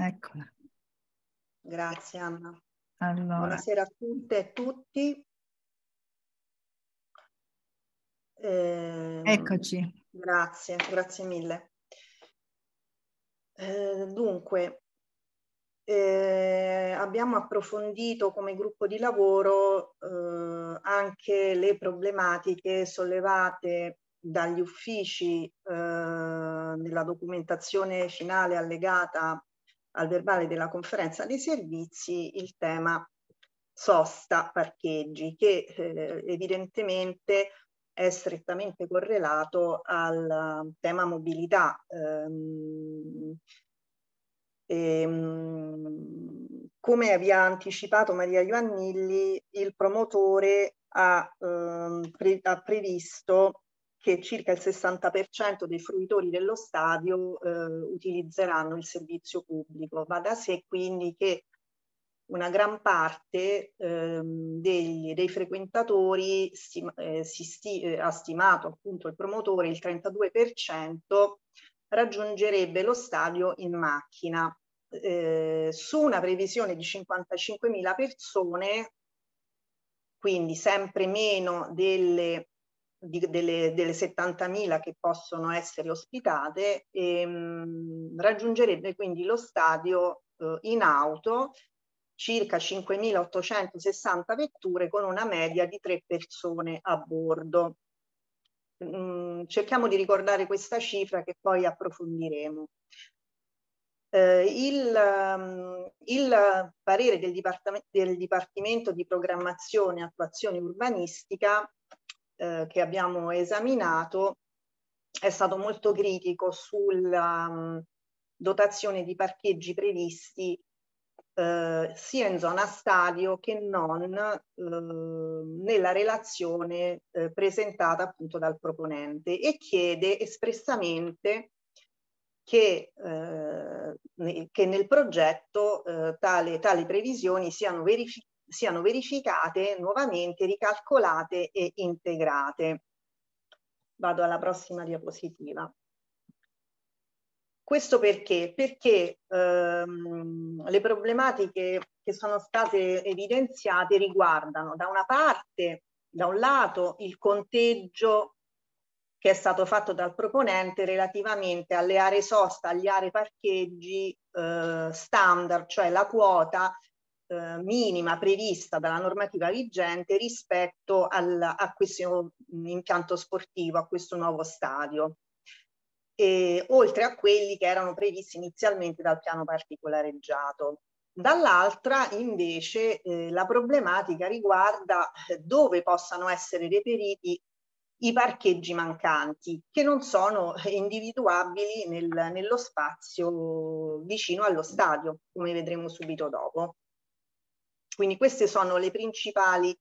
S1: Eccola.
S4: Grazie Anna. Allora. Buonasera a tutte e a tutti. Eh, Eccoci. Grazie, grazie mille. Eh, dunque, eh, abbiamo approfondito come gruppo di lavoro ehm, anche le problematiche sollevate dagli uffici ehm, nella documentazione finale allegata al verbale della conferenza dei servizi il tema sosta parcheggi che eh, evidentemente è strettamente correlato al tema mobilità. Ehm, ehm, come vi ha anticipato Maria Ioannilli, il promotore ha, ehm, pre ha previsto che circa il 60% dei fruitori dello stadio eh, utilizzeranno il servizio pubblico. Va da sé quindi che una gran parte ehm, degli, dei frequentatori sti, eh, si sti, eh, ha stimato appunto il promotore il 32% raggiungerebbe lo stadio in macchina. Eh, su una previsione di 55.000 persone, quindi sempre meno delle di, delle, delle 70.000 che possono essere ospitate, ehm, raggiungerebbe quindi lo stadio eh, in auto circa 5.860 vetture con una media di tre persone a bordo. Mm, cerchiamo di ricordare questa cifra che poi approfondiremo. Eh, il, mm, il, parere del, Dipartime del Dipartimento di Programmazione e Attuazione Urbanistica eh, che abbiamo esaminato è stato molto critico sulla um, dotazione di parcheggi previsti eh, sia in zona stadio che non eh, nella relazione eh, presentata appunto dal proponente e chiede espressamente che, eh, che nel progetto eh, tale, tali previsioni siano verificate siano verificate nuovamente, ricalcolate e integrate. Vado alla prossima diapositiva. Questo perché? Perché ehm, le problematiche che sono state evidenziate riguardano da una parte, da un lato, il conteggio che è stato fatto dal proponente relativamente alle aree sosta, agli aree parcheggi eh, standard, cioè la quota eh, minima prevista dalla normativa vigente rispetto al, a questo impianto sportivo, a questo nuovo stadio, e, oltre a quelli che erano previsti inizialmente dal piano particolareggiato. Dall'altra invece eh, la problematica riguarda eh, dove possano essere reperiti i parcheggi mancanti che non sono individuabili nel, nello spazio vicino allo stadio, come vedremo subito dopo. Quindi queste sono le principali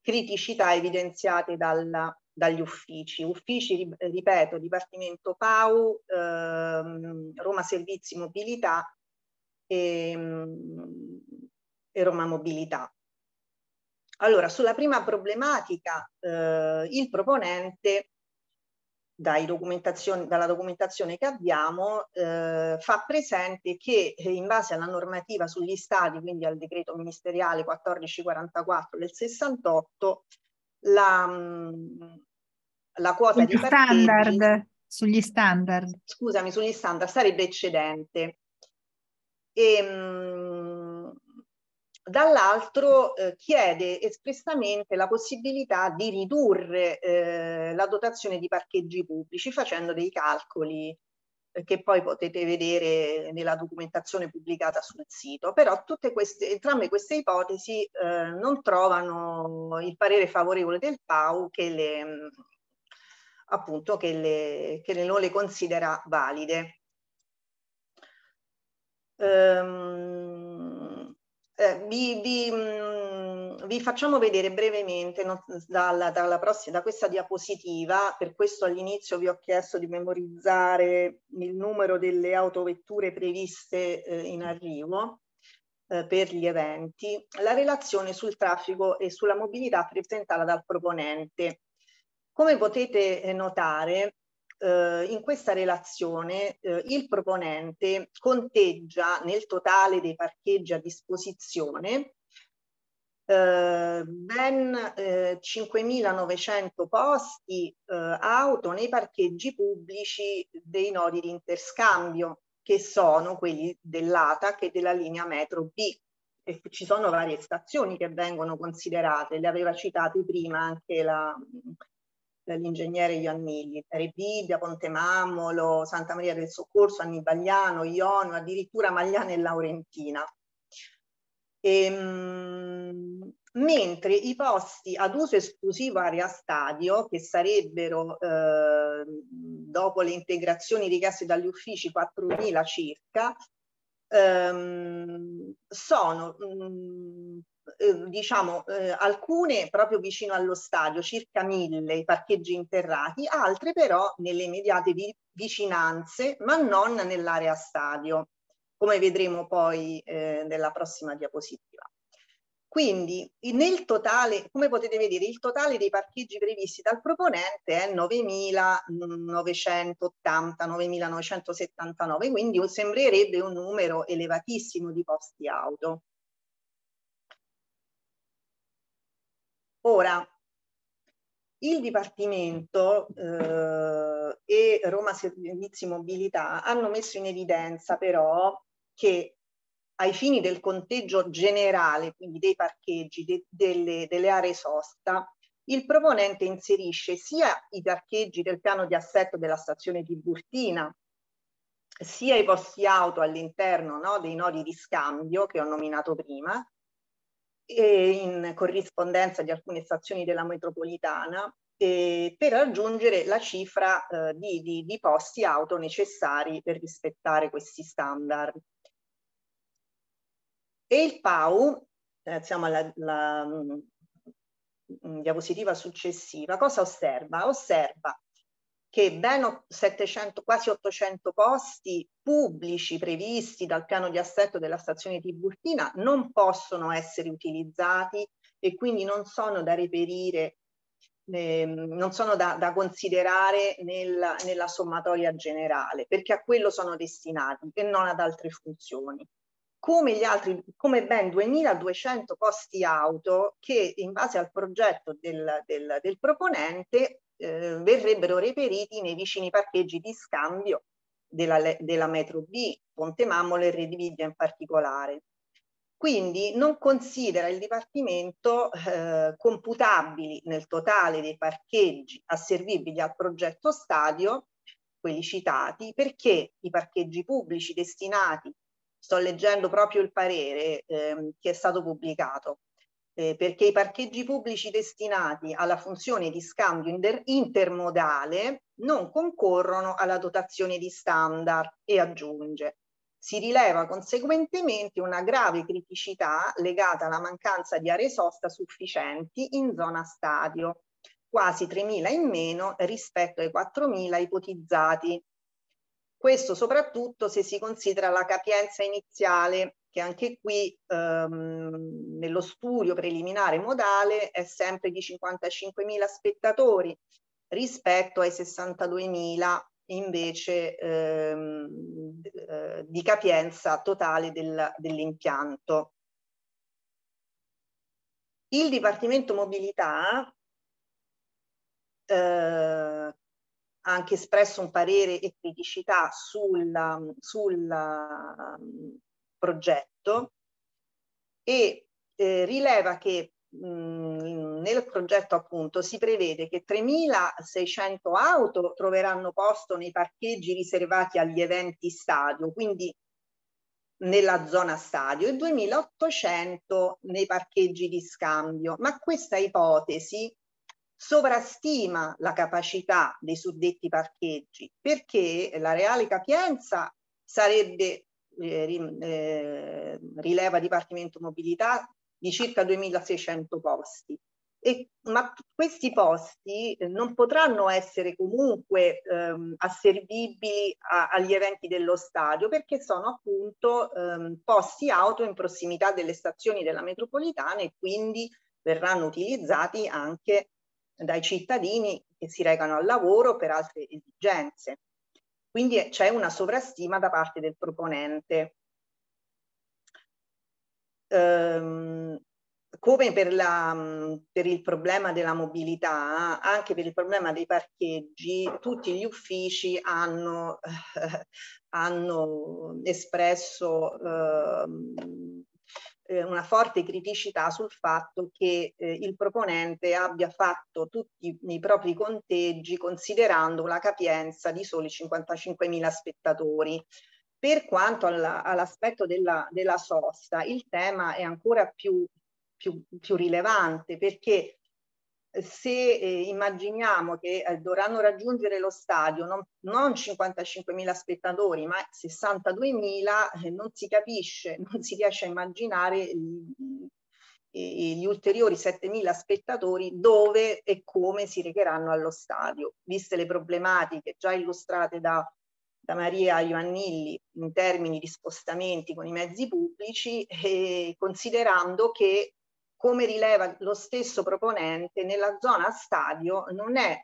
S4: criticità evidenziate dalla, dagli uffici. Uffici, ripeto, Dipartimento PAU, ehm, Roma Servizi Mobilità e, e, Roma Mobilità. Allora, sulla prima problematica, eh, il proponente documentazione, dalla documentazione che abbiamo, eh, fa presente che eh, in base alla normativa sugli stati, quindi al decreto ministeriale 1444 del 68, la, mm, la quota sugli di parcheggi, standard,
S2: sugli standard.
S4: Scusami, sugli standard sarebbe eccedente. E, ehm, mh, dall'altro eh, chiede espressamente la possibilità di ridurre eh, la dotazione di parcheggi pubblici facendo dei calcoli eh, che poi potete vedere nella documentazione pubblicata sul sito, però tutte queste, entrambe queste ipotesi eh, non trovano il parere favorevole del PAU che le, appunto che, le, che non le considera valide. Um, eh, vi, vi, mh, mm, vi, facciamo vedere brevemente no, dalla, dalla prossima, da questa diapositiva, per questo all'inizio vi ho chiesto di memorizzare il numero delle autovetture previste eh, in arrivo eh, per gli eventi, la relazione sul traffico e sulla mobilità presentata dal proponente. Come potete eh, notare, eh, in questa relazione eh, il proponente conteggia nel totale dei parcheggi a disposizione eh, ben 5.900 eh, posti eh, auto nei parcheggi pubblici dei nodi di interscambio, che sono quelli dell'ATAC e della linea metro B. E ci sono varie stazioni che vengono considerate, le aveva citate prima anche la, dall'ingegnere Iannilli, Rebibbia, Pontemamolo, Santa Maria del Soccorso, Annibaliano, Iono, addirittura Magliana e Laurentina. E, ehm, mentre i posti ad uso esclusivo area stadio, che sarebbero eh, dopo le integrazioni richieste dagli uffici 4.000 circa, ehm, sono mh, mhmm, Ehm, diciamo eh, alcune proprio vicino allo stadio, circa mille i parcheggi interrati, altre però nelle immediate vi- vicinanze, ma non nell'area stadio, come vedremo poi eh, nella prossima diapositiva. Quindi nel totale, come potete vedere, il totale dei parcheggi previsti dal proponente è 9.980-9.979, quindi sembrerebbe un numero elevatissimo di posti auto. Ora, il Dipartimento eh, e Roma Servizi Mobilità hanno messo in evidenza però che ai fini del conteggio generale, quindi dei parcheggi, de, delle, delle aree sosta, il proponente inserisce sia i parcheggi del piano di assetto della stazione di Burtina, sia i posti auto all'interno no, dei nodi di scambio che ho nominato prima, e in corrispondenza di alcune stazioni della metropolitana eh, per raggiungere la cifra eh, di, di, di, posti auto necessari per rispettare questi standard. E il PAU, eh, siamo alla, alla mh, mm, mh, mm, diapositiva successiva, cosa osserva? Osserva che ben 700, quasi 800 posti pubblici previsti dal piano di assetto della stazione Tiburtina non possono essere utilizzati e quindi non sono da reperire, eh, non sono da, da considerare nel, nella sommatoria generale, perché a quello sono destinati e non ad altre funzioni. Come, gli altri, come ben 2.200 posti auto che in base al progetto del, del, del proponente eh, verrebbero reperiti nei vicini parcheggi di scambio della, della metro B, Ponte Mammole e Rediglia in particolare. Quindi non considera il Dipartimento eh, computabili nel totale dei parcheggi asservibili al progetto stadio, quelli citati, perché i parcheggi pubblici destinati, sto leggendo proprio il parere eh, che è stato pubblicato, eh, perché i parcheggi pubblici destinati alla funzione di scambio inter- intermodale non concorrono alla dotazione di standard e aggiunge. Si rileva conseguentemente una grave criticità legata alla mancanza di aree sosta sufficienti in zona stadio, quasi 3.000 in meno rispetto ai 4.000 ipotizzati. Questo soprattutto se si considera la capienza iniziale che anche qui ehm, nello studio preliminare modale è sempre di 55.000 spettatori rispetto ai 62.000 invece ehm, eh, di capienza totale del, dell'impianto. Il Dipartimento Mobilità, eh, ha anche espresso un parere e criticità sulla, sulla, progetto e eh, rileva che mm, nel progetto appunto si prevede che 3.600 auto troveranno posto nei parcheggi riservati agli eventi stadio, quindi nella zona stadio e 2.800 nei parcheggi di scambio. Ma questa ipotesi sovrastima la capacità dei suddetti parcheggi perché la reale capienza sarebbe eh, eh, rileva Dipartimento Mobilità di circa 2.600 posti. E, ma questi posti eh, non potranno essere comunque ehm, asservibili a, agli eventi dello stadio perché sono appunto ehm, posti auto in prossimità delle stazioni della metropolitana e quindi verranno utilizzati anche dai cittadini che si recano al lavoro per altre esigenze. Quindi c'è una sovrastima da parte del proponente. Ehm, come per, la, per, il problema della mobilità, anche per il problema dei parcheggi, tutti gli uffici hanno, eh, hanno espresso eh, eh, una forte criticità sul fatto che eh, il proponente abbia fatto tutti i propri conteggi considerando una capienza di soli 55.000 spettatori. Per quanto all'aspetto all della, della sosta, il tema è ancora più più, più, rilevante perché se eh, immaginiamo che eh, dovranno raggiungere lo stadio non, non 55.000 spettatori ma 62.000 eh, non si capisce, non si riesce a immaginare gli ulteriori 7.000 spettatori dove e come si recheranno allo stadio, viste le problematiche già illustrate da, da Maria Ioannilli in termini di spostamenti con i mezzi pubblici, e eh, considerando che come rileva lo stesso proponente, nella zona stadio non è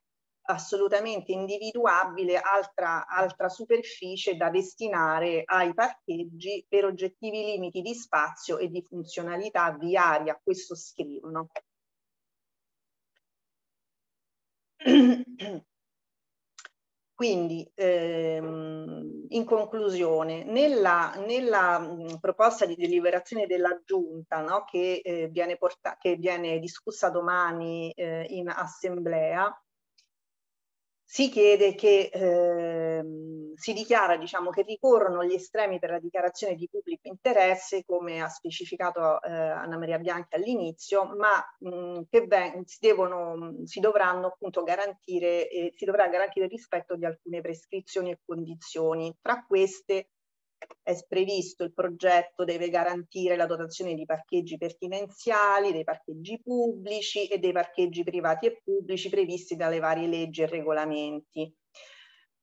S4: assolutamente individuabile altra, altra superficie da destinare ai parcheggi per oggettivi limiti di spazio e di funzionalità viaria, questo scrivono. Quindi, ehm, in conclusione, nella, nella mh, proposta di deliberazione della Giunta no, che, eh, viene porta- che viene discussa domani eh, in assemblea, si chiede che ehm, si dichiara diciamo, che ricorrono gli estremi per la dichiarazione di pubblico interesse, come ha specificato eh, Anna Maria Bianchi all'inizio, ma mh, mm, che ben, si, devono, mm, si dovranno appunto garantire, eh, si dovrà garantire il rispetto di alcune prescrizioni e condizioni. Tra queste è previsto il progetto deve garantire la dotazione di parcheggi pertinenziali, dei parcheggi pubblici e dei parcheggi privati e pubblici previsti dalle varie leggi e regolamenti.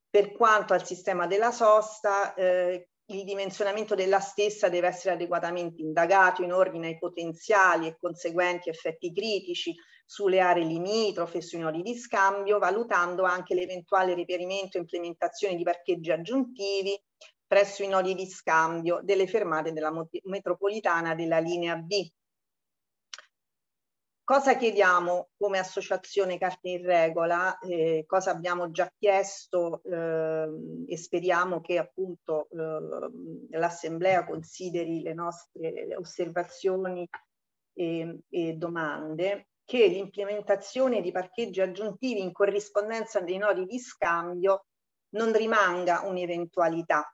S4: Per quanto al sistema della sosta, eh, il dimensionamento della stessa deve essere adeguatamente indagato in ordine ai potenziali e conseguenti effetti critici sulle aree limitrofe e sui nodi di scambio, valutando anche l'eventuale reperimento e implementazione di parcheggi aggiuntivi presso i nodi di scambio delle fermate della metropolitana della linea B. Cosa chiediamo come associazione Carte in Regola? Eh, cosa abbiamo già chiesto eh, e speriamo che appunto eh, l'Assemblea consideri le nostre osservazioni e, ehm, e domande? Che l'implementazione di parcheggi aggiuntivi in corrispondenza dei nodi di scambio non rimanga un'eventualità,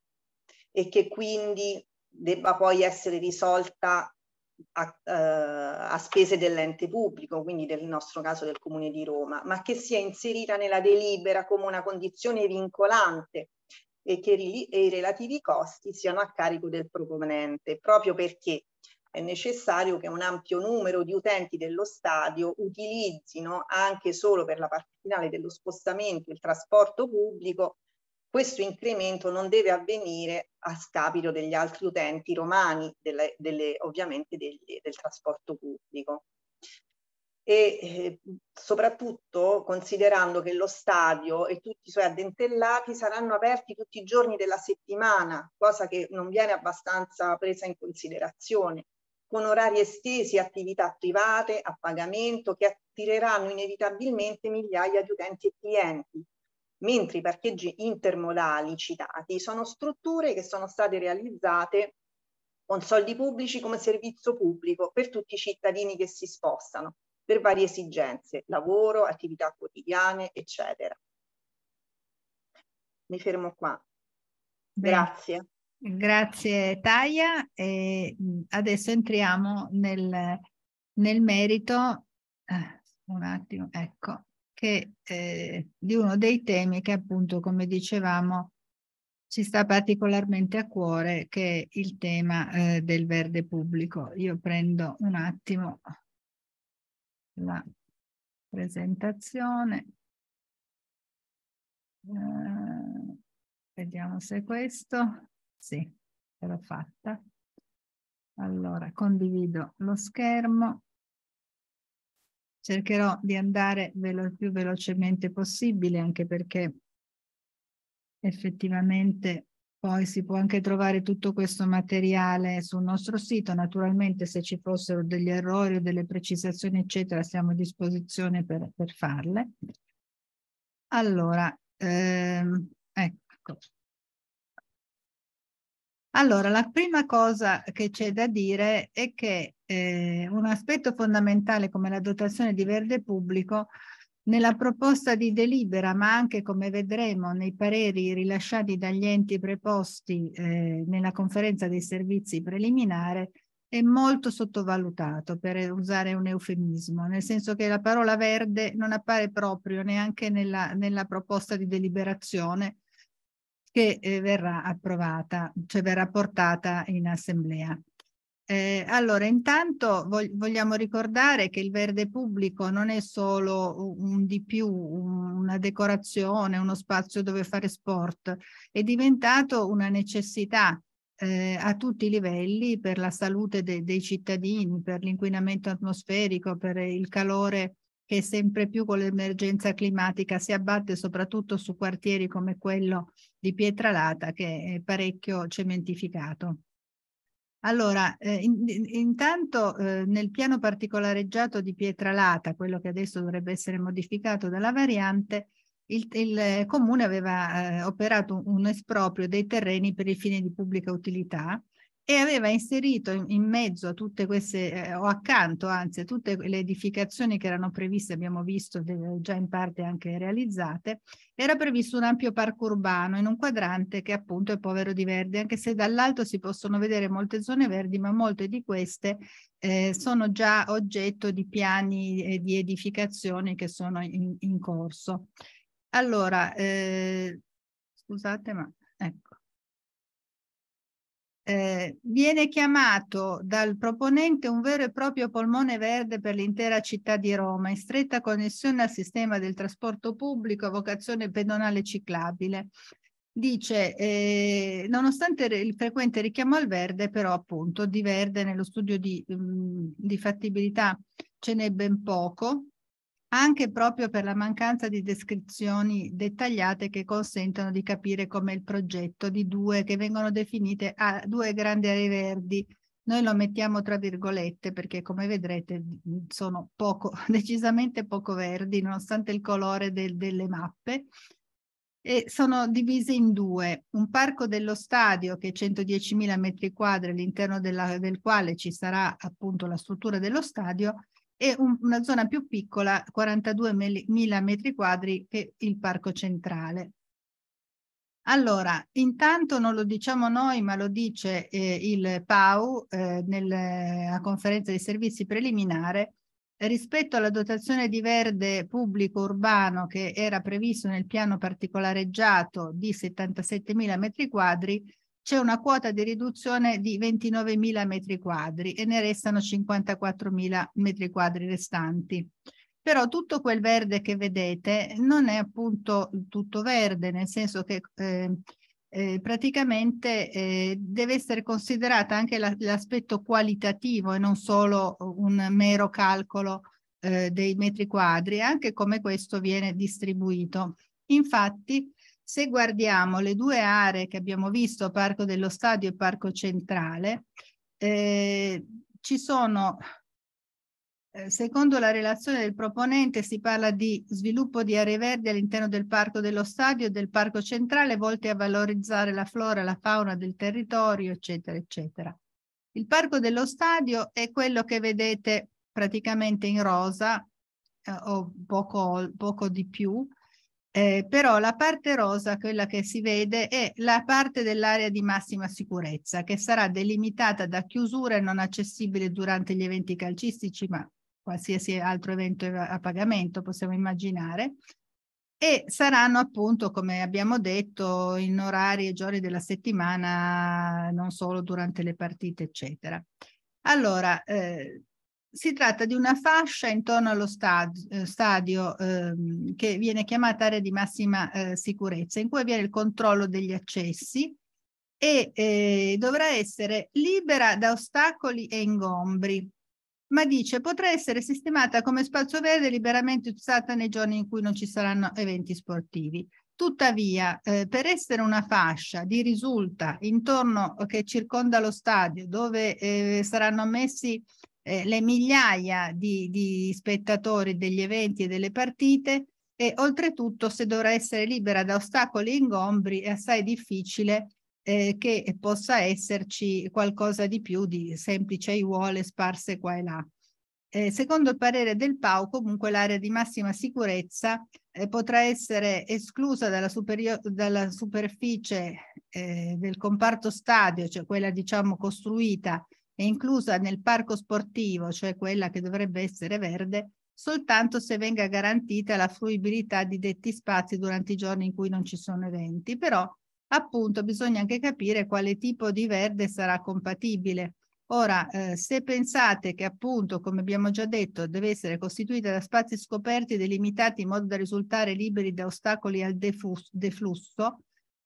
S4: e che quindi debba poi essere risolta a, eh, a spese dell'ente pubblico, quindi nel nostro caso del Comune di Roma, ma che sia inserita nella delibera come una condizione vincolante e che i relativi costi siano a carico del proponente, proprio perché è necessario che un ampio numero di utenti dello stadio utilizzino anche solo per la parte finale dello spostamento il trasporto pubblico questo incremento non deve avvenire a scapito degli altri utenti romani, delle, delle, ovviamente degli, del trasporto pubblico. E eh, soprattutto considerando che lo stadio e tutti i suoi addentellati saranno aperti tutti i giorni della settimana, cosa che non viene abbastanza presa in considerazione, con orari estesi, attività private a pagamento che attireranno inevitabilmente migliaia di utenti e clienti, mentre i parcheggi intermodali citati sono strutture che sono state realizzate con soldi pubblici come servizio pubblico per tutti i cittadini che si spostano per varie esigenze, lavoro, attività quotidiane, eccetera. Mi fermo qua.
S2: Grazie. Bene. Grazie Taia e mm, adesso entriamo nel, nel merito. Eh, un attimo, ecco che, eh, di uno dei temi che appunto, come dicevamo, ci sta particolarmente a cuore, che è il tema eh, del verde pubblico. Io
S1: prendo un attimo la presentazione. Uh, vediamo se è questo. Sì, l'ho fatta. Allora, condivido lo schermo cercherò di andare velo più velocemente possibile, anche perché effettivamente
S2: poi si può anche trovare tutto questo materiale sul nostro sito. Naturalmente se ci
S1: fossero degli errori o delle precisazioni, eccetera, siamo a disposizione per, per farle. Allora, ehm, ecco, allora, la prima cosa che c'è da dire è che
S2: eh, un aspetto fondamentale come la dotazione di verde pubblico nella proposta di delibera, ma anche come vedremo nei pareri rilasciati dagli enti preposti eh, nella conferenza dei servizi preliminare, è molto sottovalutato, per usare un eufemismo, nel senso che la parola verde non appare proprio neanche nella, nella proposta di deliberazione, che eh, verrà approvata, cioè verrà portata in assemblea. Eh, allora, intanto vog vogliamo ricordare che il verde pubblico non è solo un di più, un, una decorazione, uno spazio dove fare sport, è diventato una necessità eh, a tutti i livelli per la salute de dei cittadini, per l'inquinamento atmosferico, per il calore che sempre più con l'emergenza climatica si abbatte soprattutto su quartieri come quello di Pietralata che è parecchio cementificato. Allora, eh, in, intanto eh, nel piano particolareggiato di Pietralata, quello che adesso dovrebbe essere modificato dalla variante, il, il eh, comune aveva eh, operato un, esproprio dei terreni per il fine di pubblica utilità e aveva inserito in, in mezzo a tutte queste, eh, o accanto anzi, a tutte le edificazioni che erano previste, abbiamo visto de, già in parte anche realizzate, era previsto un ampio parco urbano in un quadrante che appunto è povero di verde, anche se dall'alto si possono vedere molte zone verdi, ma molte di queste eh, sono già oggetto di piani e eh, di edificazioni che sono in, in corso. Allora, eh, scusate, ma ecco eh, viene chiamato dal proponente un vero e proprio polmone verde per l'intera città di Roma, in stretta connessione al sistema del trasporto pubblico a vocazione pedonale ciclabile. Dice, eh, nonostante il frequente richiamo al verde, però appunto di verde nello studio di, mm, di fattibilità ce n'è ben poco, anche proprio per la mancanza di descrizioni dettagliate che consentono di capire come il progetto di due che vengono definite a due grandi aree verdi. Noi lo mettiamo tra virgolette perché come vedrete sono poco, decisamente poco verdi nonostante il colore del, delle mappe e sono divise in due, un parco dello stadio che è 110.000 metri quadri all'interno del quale ci sarà appunto la struttura dello stadio e un, una zona più piccola, 42.000 metri quadri, che il parco centrale. Allora, intanto non lo diciamo noi, ma lo dice eh, il PAU eh, nella conferenza dei servizi preliminare, rispetto alla dotazione di verde pubblico urbano che era previsto nel piano particolareggiato di 77.000 metri quadri, c'è una quota di riduzione di 29.000 metri quadri e ne restano 54.000 metri quadri restanti. Però tutto quel verde che vedete non è appunto tutto verde, nel senso che eh, eh, praticamente eh, deve essere considerata anche l'aspetto qualitativo e non solo un mero calcolo eh, dei metri quadri, anche come questo viene distribuito. Infatti, se guardiamo le due aree che abbiamo visto, Parco dello Stadio e Parco Centrale, eh, ci sono, eh, secondo la relazione del proponente, si parla di sviluppo di aree verdi all'interno del Parco dello Stadio e del Parco Centrale volte a valorizzare la flora, la fauna del territorio, eccetera, eccetera. Il Parco dello Stadio è quello che vedete praticamente in rosa eh, o poco, poco di più, eh, però la parte rosa, quella che si vede, è la parte dell'area di massima sicurezza che sarà delimitata da chiusure non accessibili durante gli eventi calcistici, ma qualsiasi altro evento a pagamento possiamo immaginare, e saranno appunto, come abbiamo detto, in orari e giorni della settimana, non solo durante le partite, eccetera. Allora, eh, si tratta di una fascia intorno allo stadio, eh, stadio ehm, che viene chiamata area di massima eh, sicurezza, in cui avviene il controllo degli accessi e eh, dovrà essere libera da ostacoli e ingombri. Ma dice potrà essere sistemata come spazio verde liberamente usata nei giorni in cui non ci saranno eventi sportivi. Tuttavia, eh, per essere una fascia di risulta intorno che circonda lo stadio, dove eh, saranno messi eh, le migliaia di, di spettatori degli eventi e delle partite e oltretutto se dovrà essere libera da ostacoli e ingombri è assai difficile eh, che possa esserci qualcosa di più di semplici aiuole sparse qua e là. Eh, secondo il parere del PAU, comunque l'area di massima sicurezza eh, potrà essere esclusa dalla, dalla superficie eh, del comparto stadio, cioè quella diciamo costruita è inclusa nel parco sportivo, cioè quella che dovrebbe essere verde, soltanto se venga garantita la fruibilità di detti spazi durante i giorni in cui non ci sono eventi. Però appunto bisogna anche capire quale tipo di verde sarà compatibile. Ora, eh, se pensate che appunto, come abbiamo già detto, deve essere costituita da spazi scoperti delimitati in modo da risultare liberi da ostacoli al deflusso,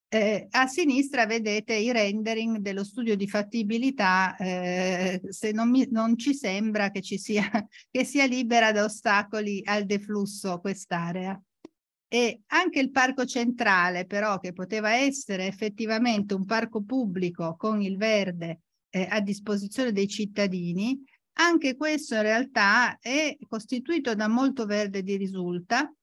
S2: eh, a sinistra vedete i rendering dello studio di fattibilità, eh, se non, mi, non, ci sembra che, ci sia, che sia libera da ostacoli al deflusso quest'area. E anche il parco centrale, però, che poteva essere effettivamente un parco pubblico con il verde eh, a disposizione dei cittadini, anche questo in realtà è costituito da molto verde di risulta,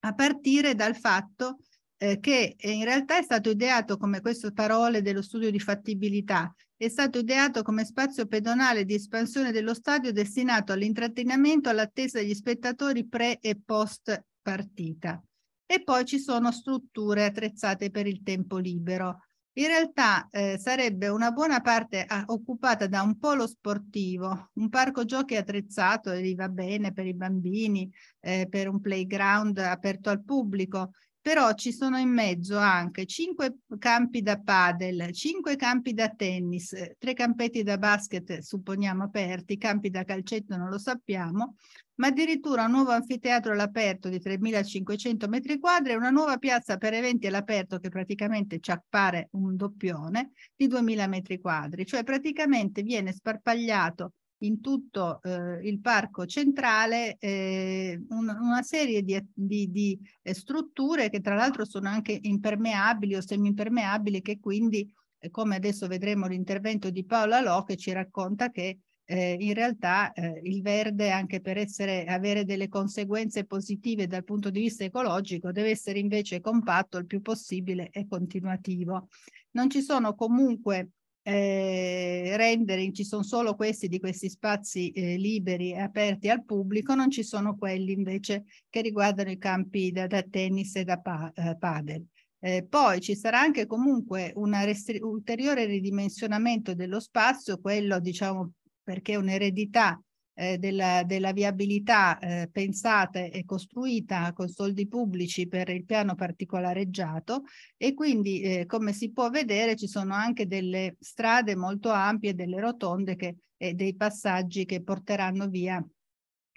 S2: a partire dal fatto che eh, che in realtà è stato ideato come queste parole dello studio di fattibilità, è stato ideato come spazio pedonale di espansione dello stadio destinato all'intrattenimento, all'attesa degli spettatori pre e post partita. E poi ci sono strutture attrezzate per il tempo libero. In realtà eh, sarebbe una buona parte ah, occupata da un polo sportivo, un parco giochi attrezzato, e va bene per i bambini, eh, per un playground aperto al pubblico, però ci sono in mezzo anche cinque campi da padel, cinque campi da tennis, eh, tre campetti da basket, eh, supponiamo aperti, campi da calcetto non lo sappiamo, ma addirittura un nuovo anfiteatro all'aperto di 3.500 metri quadri e una nuova piazza per eventi all'aperto che praticamente ci appare un doppione di 2.000 metri quadri, cioè praticamente viene sparpagliato in tutto eh, il parco centrale eh, un, una serie di, di, di eh, strutture che tra l'altro sono anche impermeabili o semi-impermeabili che quindi, eh, come adesso vedremo l'intervento di Paola Lo che ci racconta che eh, in realtà eh, il verde anche per essere, avere delle conseguenze positive dal punto di vista ecologico deve essere invece compatto il più possibile e continuativo. Non ci sono comunque eh, rendering ci sono solo questi di questi spazi eh, liberi e aperti al pubblico, non ci sono quelli invece che riguardano i campi da, da tennis e da pa- eh, padel. Eh, poi ci sarà anche comunque un restri- ulteriore ridimensionamento dello spazio, quello diciamo perché è un'eredità eh, della, della, viabilità eh, pensata e costruita con soldi pubblici per il piano particolareggiato e quindi eh, come si può vedere ci sono anche delle strade molto ampie, delle rotonde che, e dei passaggi che porteranno via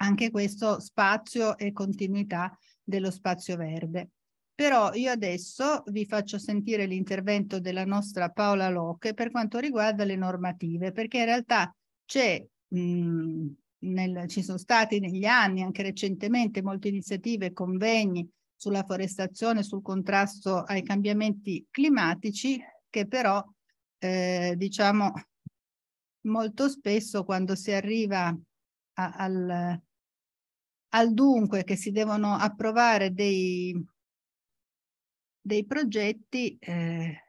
S2: anche questo spazio e continuità dello spazio verde. Però io adesso vi faccio sentire l'intervento della nostra Paola Locche per quanto riguarda le normative, perché in realtà c'è nel, ci sono stati negli anni, anche recentemente, molte iniziative e convegni sulla forestazione, sul contrasto ai cambiamenti climatici, che però eh, diciamo molto spesso quando si arriva
S1: a, al, al dunque che si devono approvare dei, dei progetti eh,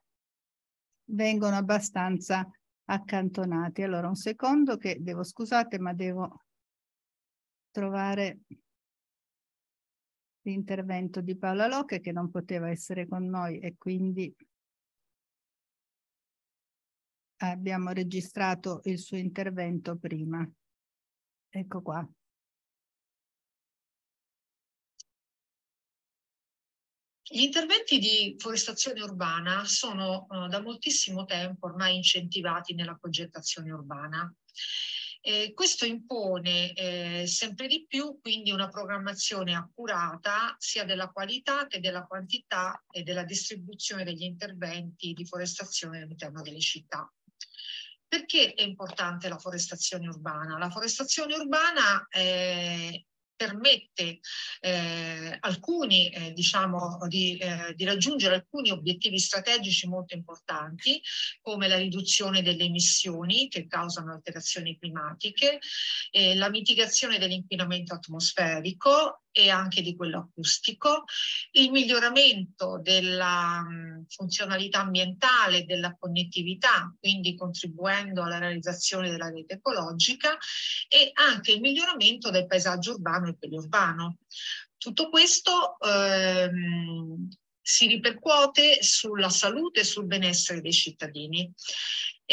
S2: vengono abbastanza accantonati. Allora, un secondo che devo, scusate, ma
S1: devo trovare l'intervento di Paola Locche che non poteva essere con noi e quindi abbiamo registrato il suo intervento prima. Ecco qua. Gli interventi di forestazione urbana sono eh, da moltissimo
S5: tempo ormai incentivati nella progettazione urbana. Eh, questo impone eh, sempre di più quindi una programmazione accurata sia della qualità che della quantità e della distribuzione degli interventi di forestazione all'interno delle città. Perché è importante la forestazione urbana? La forestazione urbana eh, permette eh, alcuni, eh, diciamo, di, eh, di, raggiungere alcuni obiettivi strategici molto importanti, come la riduzione delle emissioni che causano alterazioni climatiche, eh, la mitigazione dell'inquinamento atmosferico, e anche di quello acustico, il miglioramento della funzionalità ambientale, della connettività, quindi contribuendo alla realizzazione della rete ecologica e anche il miglioramento del paesaggio urbano e periurbano. Tutto questo ehm, si ripercuote sulla salute e sul benessere dei cittadini.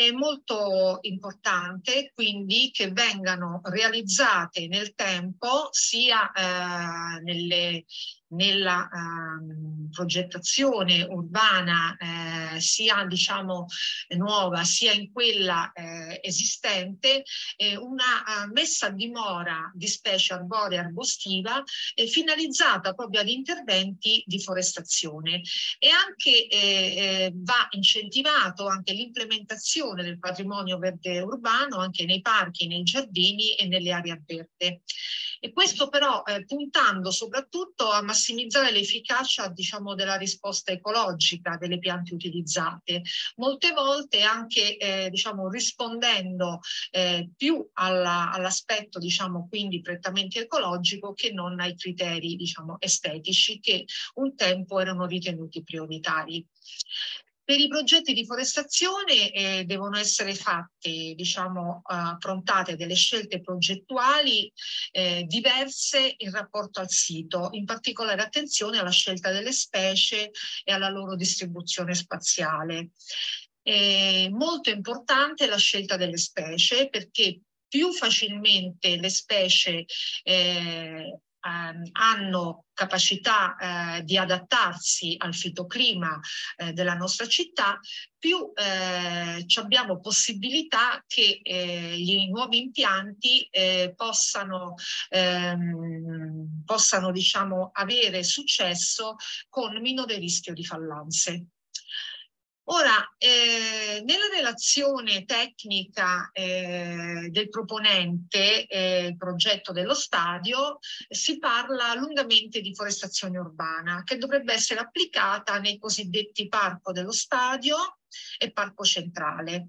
S5: È molto importante quindi che vengano realizzate nel tempo sia eh, nelle nella ehm, progettazione urbana eh, sia diciamo nuova sia in quella eh, esistente eh, una messa a dimora di specie arborea arbostiva eh, finalizzata proprio ad interventi di forestazione e anche eh, eh, va incentivato anche l'implementazione del patrimonio verde urbano anche nei parchi, nei giardini e nelle aree aperte. E questo però puntando soprattutto a massimizzare l'efficacia diciamo, della risposta ecologica delle piante utilizzate, molte volte anche eh, diciamo, rispondendo eh, più alla, all'aspetto diciamo, quindi prettamente ecologico che non ai criteri diciamo, estetici che un tempo erano ritenuti prioritari. Per i progetti di forestazione eh, devono essere fatte, diciamo, approntate delle scelte progettuali eh, diverse in rapporto al sito, in particolare attenzione alla scelta delle specie e alla loro distribuzione spaziale. Eh, molto importante la scelta delle specie perché più facilmente le specie eh, ehm, hanno capacità eh, di adattarsi al fitoclima eh, della nostra città, più eh, abbiamo possibilità che eh, i nuovi impianti eh, possano, ehm, possano diciamo, avere successo con minore rischio di fallanze. Ora, eh, nella relazione tecnica eh, del proponente, eh, il progetto dello stadio, si parla lungamente di forestazione urbana che dovrebbe essere applicata nei cosiddetti parco dello stadio e parco centrale.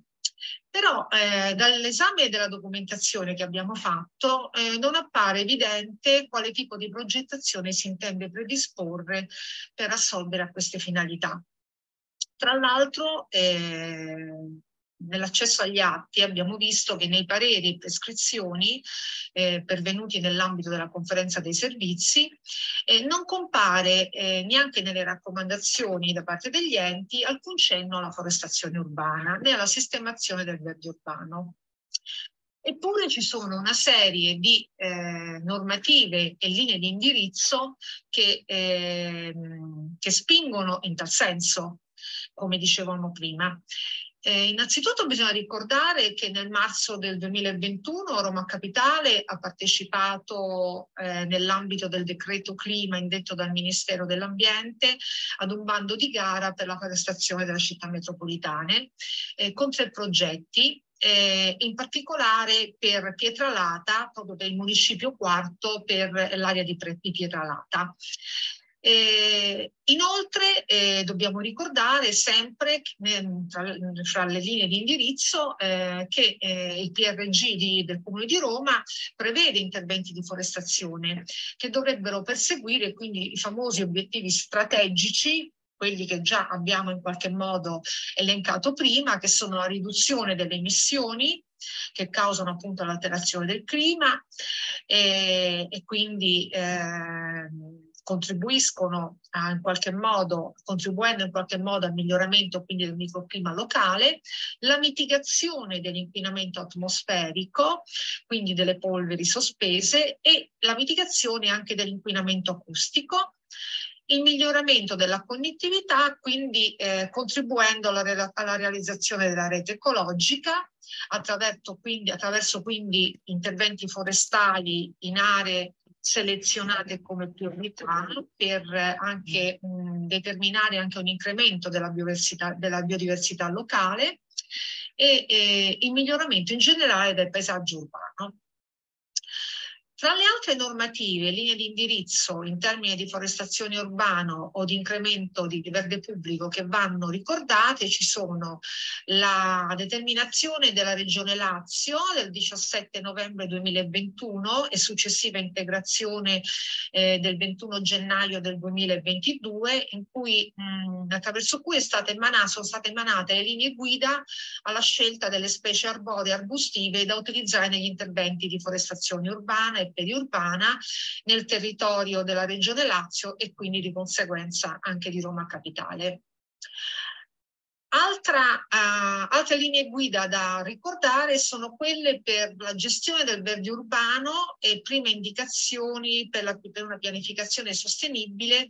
S5: Però eh, dall'esame della documentazione che abbiamo fatto eh, non appare evidente quale tipo di progettazione si intende predisporre per assolvere a queste finalità. Tra l'altro eh, nell'accesso agli atti abbiamo visto che nei pareri e prescrizioni eh, pervenuti nell'ambito della conferenza dei servizi eh, non compare eh, neanche nelle raccomandazioni da parte degli enti alcun cenno alla forestazione urbana né alla sistemazione del verde urbano. Eppure ci sono una serie di eh, normative e linee di indirizzo che, eh, che spingono in tal senso come dicevamo prima. Eh, innanzitutto bisogna ricordare che nel marzo del 2021 Roma Capitale ha partecipato eh, nell'ambito del decreto clima indetto dal Ministero dell'Ambiente ad un bando di gara per la forestazione della città metropolitana eh, con tre progetti eh, in particolare per Pietralata, proprio per il municipio quarto, per l'area di, di Pietralata. Eh, inoltre eh, dobbiamo ricordare sempre eh, tra, fra, le linee di indirizzo eh, che eh, il PRG di, del Comune di Roma prevede interventi di forestazione che dovrebbero perseguire quindi i famosi obiettivi strategici quelli che già abbiamo in qualche modo elencato prima, che sono la riduzione delle emissioni, che causano appunto l'alterazione del clima e, eh, e quindi eh, contribuiscono a, in qualche modo, contribuendo in qualche modo al miglioramento quindi del microclima locale, la mitigazione dell'inquinamento atmosferico, quindi delle polveri sospese e la mitigazione anche dell'inquinamento acustico il miglioramento della connettività, quindi eh, contribuendo alla, re- alla, realizzazione della rete ecologica, attraverso quindi, attraverso quindi interventi forestali in aree selezionate come priorità per eh, anche mh, mm, determinare anche un incremento della biodiversità, della biodiversità locale e eh, il miglioramento in generale del paesaggio urbano. Tra le altre normative, linee di indirizzo in termini di forestazione urbano o di incremento di verde pubblico che vanno ricordate ci sono la determinazione della Regione Lazio del 17 novembre 2021 e successiva integrazione eh, del 21 gennaio del 2022 in cui, mh, attraverso cui stata emanata, sono state emanate le linee guida alla scelta delle specie arboree arbustive da utilizzare negli interventi di forestazione urbana e e periurbana nel territorio della Regione Lazio e quindi di conseguenza anche di Roma Capitale. Altra, uh, altre linee guida da ricordare sono quelle per la gestione del verde urbano e prime indicazioni per, la, per una pianificazione sostenibile,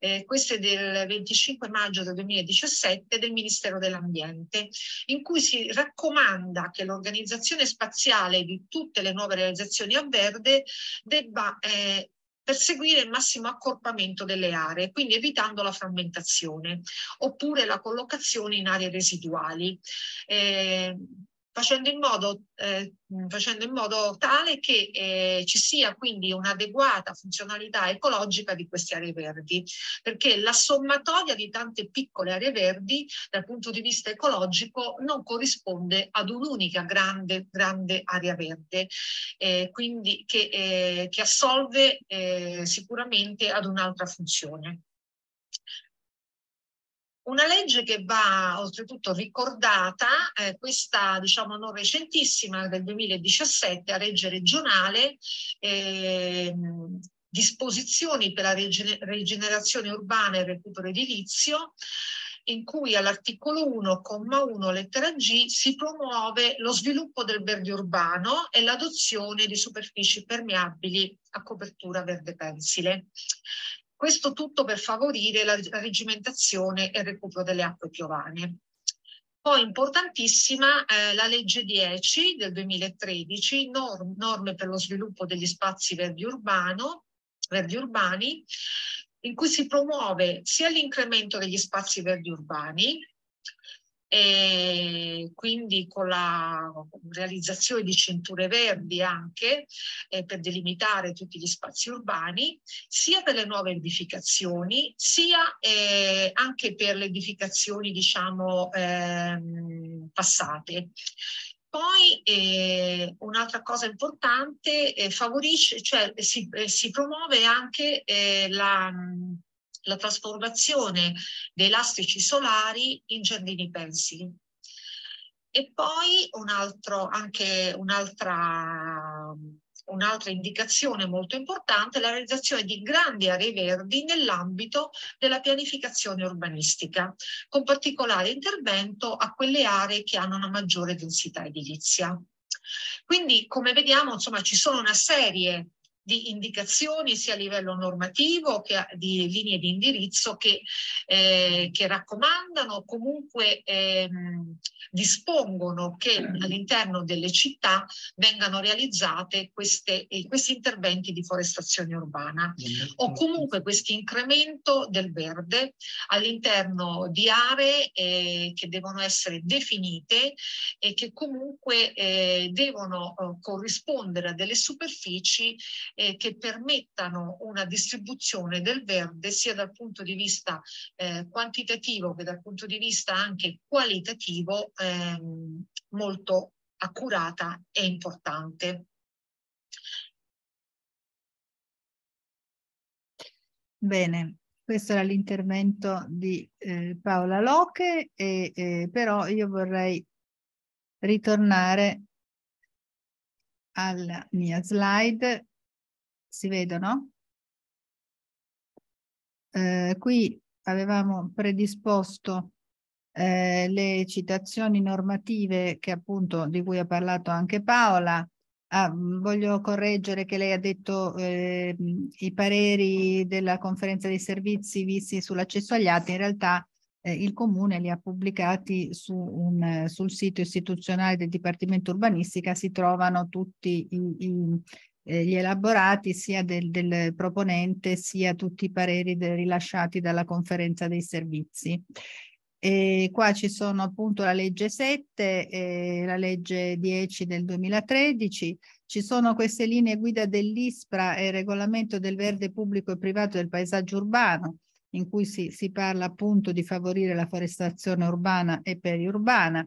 S5: eh, queste del 25 maggio del 2017 del Ministero dell'Ambiente, in cui si raccomanda che l'organizzazione spaziale di tutte le nuove realizzazioni a verde debba eh, seguire il massimo accorpamento delle aree, quindi evitando la frammentazione, oppure la collocazione in aree residuali. Eh, facendo in modo, eh, mm, facendo in modo tale che eh, ci sia quindi un'adeguata funzionalità ecologica di queste aree verdi, perché la sommatoria di tante piccole aree verdi dal punto di vista ecologico non corrisponde ad un'unica grande, grande area verde, eh, quindi che, eh, che assolve eh, sicuramente ad un'altra funzione. Una legge che va oltretutto ricordata, eh, questa diciamo non recentissima del 2017, a legge regionale, eh, disposizioni per la rigenerazione urbana e il recupero edilizio, in cui all'articolo 1,1 lettera G, si promuove lo sviluppo del verde urbano e l'adozione di superfici permeabili a copertura verde pensile. Questo tutto per favorire la regimentazione e il recupero delle acque piovane. Poi importantissima eh, la legge 10 del 2013, norm, norme per lo sviluppo degli spazi verdi, urbano, verdi urbani, in cui si promuove sia l'incremento degli spazi verdi urbani, e quindi con la realizzazione di cinture verdi anche eh, per delimitare tutti gli spazi urbani, sia per le nuove edificazioni, sia eh, anche per le edificazioni diciamo ehm, passate. Poi eh, un'altra cosa importante, eh, favorisce, cioè si, eh, si promuove anche eh, la, la trasformazione dei lastrici solari in giardini pensili. E poi un altro, anche un'altra, un'altra indicazione molto importante è la realizzazione di grandi aree verdi nell'ambito della pianificazione urbanistica, con particolare intervento a quelle aree che hanno una maggiore densità edilizia. Quindi, come vediamo, insomma, ci sono una serie di indicazioni sia a livello normativo che di linee di indirizzo che, eh, che raccomandano, comunque ehm, dispongono che all'interno delle città vengano realizzate queste, eh, questi interventi di forestazione urbana o comunque questo incremento del verde all'interno di aree eh, che devono essere definite e che comunque eh, devono eh, corrispondere a delle superfici eh, che permettano una distribuzione del verde sia dal punto di vista eh, quantitativo che dal punto di vista anche qualitativo
S1: ehm, molto accurata e importante. Bene, questo era l'intervento di eh, Paola Loche, e, eh, però io vorrei ritornare alla mia slide si vedono? Eh, qui avevamo predisposto eh, le citazioni
S2: normative che appunto di cui ha parlato anche Paola. Ah, voglio correggere che lei ha detto eh, i pareri della conferenza dei servizi visti sull'accesso agli atti, in realtà eh, il comune li ha pubblicati su un, sul sito istituzionale del Dipartimento Urbanistica, si trovano tutti i, i, eh, gli elaborati sia del, del, proponente sia tutti i pareri de, rilasciati dalla conferenza dei servizi. E qua ci sono appunto la legge 7 e la legge 10 del 2013, ci sono queste linee guida dell'ISPRA e il regolamento del verde pubblico e privato del paesaggio urbano, in cui si, si parla appunto di favorire la forestazione urbana e periurbana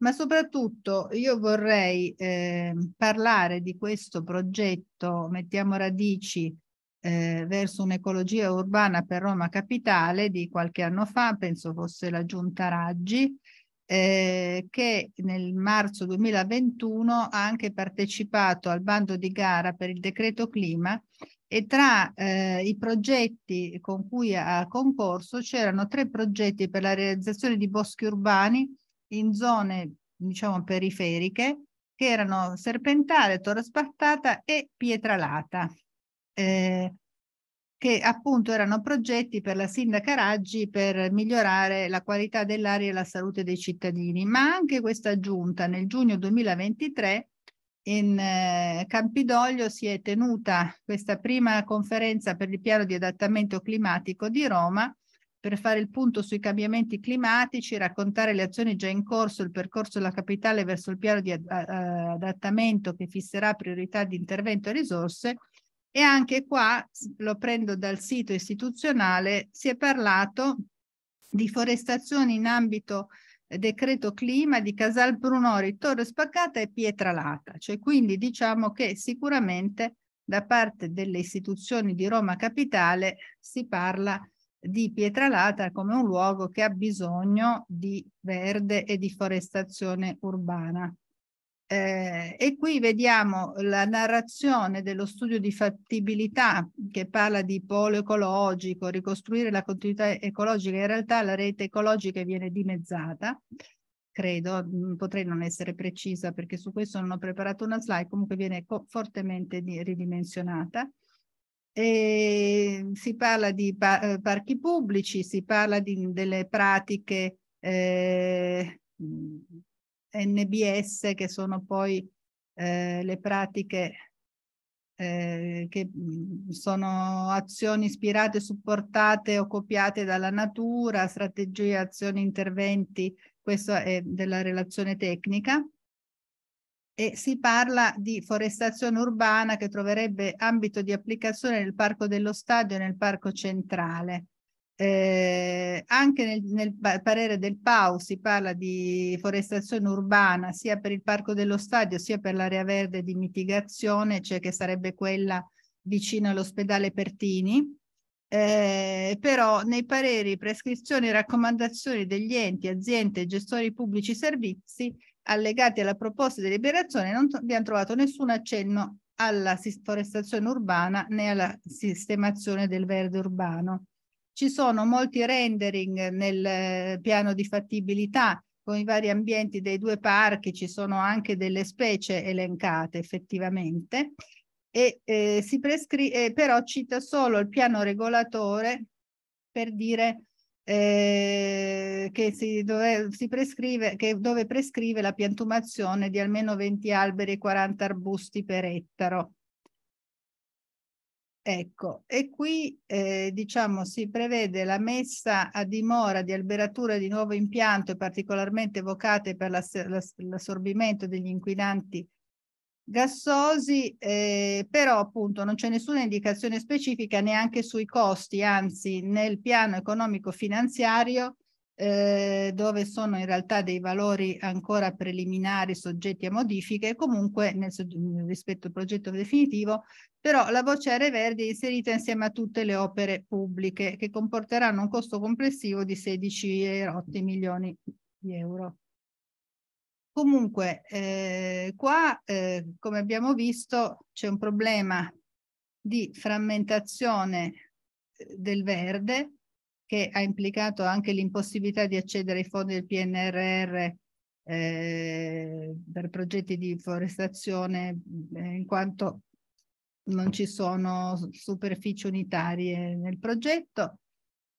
S2: ma soprattutto io vorrei eh, parlare di questo progetto Mettiamo Radici eh, verso un'ecologia urbana per Roma Capitale di qualche anno fa, penso fosse la giunta Raggi, eh, che nel marzo 2021 ha anche partecipato al bando di gara per il decreto clima e tra eh, i progetti con cui ha concorso c'erano tre progetti per la realizzazione di boschi urbani in zone diciamo periferiche che erano Serpentale, Torre Spartata e Pietralata, eh, che appunto erano progetti per la sindaca Raggi per migliorare la qualità dell'aria e la salute dei cittadini, ma anche questa giunta nel giugno 2023 in eh, Campidoglio si è tenuta questa prima conferenza per il piano di adattamento climatico di Roma per fare il punto sui cambiamenti climatici, raccontare le azioni già in corso, il percorso della capitale verso il piano di adattamento che fisserà priorità di intervento e risorse. E anche qua, lo prendo dal sito istituzionale, si è parlato di forestazioni in ambito eh, decreto clima di Casal Brunori, Torre Spaccata e Pietralata. Cioè, quindi diciamo che sicuramente da parte delle istituzioni di Roma Capitale si parla di Pietralata come un luogo che ha bisogno di verde e di forestazione urbana. Eh, e qui vediamo la narrazione dello studio di fattibilità che parla di polo ecologico, ricostruire la continuità ecologica. In realtà la rete ecologica viene dimezzata, credo, mm, potrei non essere precisa perché su questo non ho preparato una slide, comunque viene fortemente ridimensionata. E ehm, si parla di pa eh, parchi pubblici, si parla di, delle pratiche eh, NBS che sono poi eh, le pratiche eh, che sono azioni ispirate, supportate o copiate dalla natura, strategie, azioni, interventi, questo è della relazione tecnica e si parla di forestazione urbana che troverebbe ambito di applicazione nel parco dello stadio e nel parco centrale. Eh, anche nel, nel, parere del PAU si parla di forestazione urbana sia per il parco dello stadio sia per l'area verde di mitigazione, cioè che sarebbe quella vicino all'ospedale Pertini. Eh, però nei pareri, prescrizioni e raccomandazioni degli enti, aziende e gestori pubblici servizi allegati alla proposta di liberazione non abbiamo trovato nessun accenno alla forestazione urbana né alla sistemazione del verde urbano. Ci sono molti rendering nel eh, piano di fattibilità con i vari ambienti dei due parchi, ci sono anche delle specie elencate effettivamente, e, eh, si prescri- eh, però cita solo il piano regolatore per dire eh, che si dove, si prescrive, che dove prescrive la piantumazione di almeno 20 alberi e 40 arbusti per ettaro. Ecco, e qui eh, diciamo si prevede la messa a dimora di alberature di nuovo impianto particolarmente evocate per l'assorbimento degli inquinanti gassosi, eh, però appunto non c'è nessuna indicazione specifica neanche sui costi, anzi nel piano economico finanziario eh, dove sono in realtà dei valori ancora preliminari soggetti a modifiche, comunque nel, rispetto al progetto definitivo, però la voce aree verdi è inserita insieme a tutte le opere pubbliche che comporteranno un costo complessivo di 16,8 milioni di euro. Comunque, eh, qua, eh, come abbiamo visto, c'è un problema di frammentazione eh, del verde che ha implicato anche l'impossibilità di accedere ai fondi del PNRR eh, per progetti di forestazione eh, in quanto non ci sono superfici unitarie nel progetto.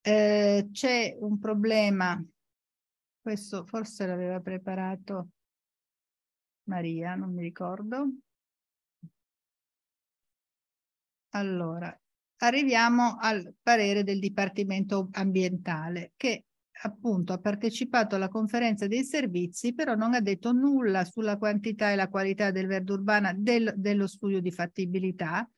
S1: Eh, C'è un problema, questo forse l'aveva preparato Maria, non mi ricordo. Allora, arriviamo al parere del Dipartimento
S2: ambientale che appunto ha partecipato alla conferenza dei servizi, però non ha detto nulla sulla quantità e la qualità del verde urbana del, dello studio di fattibilità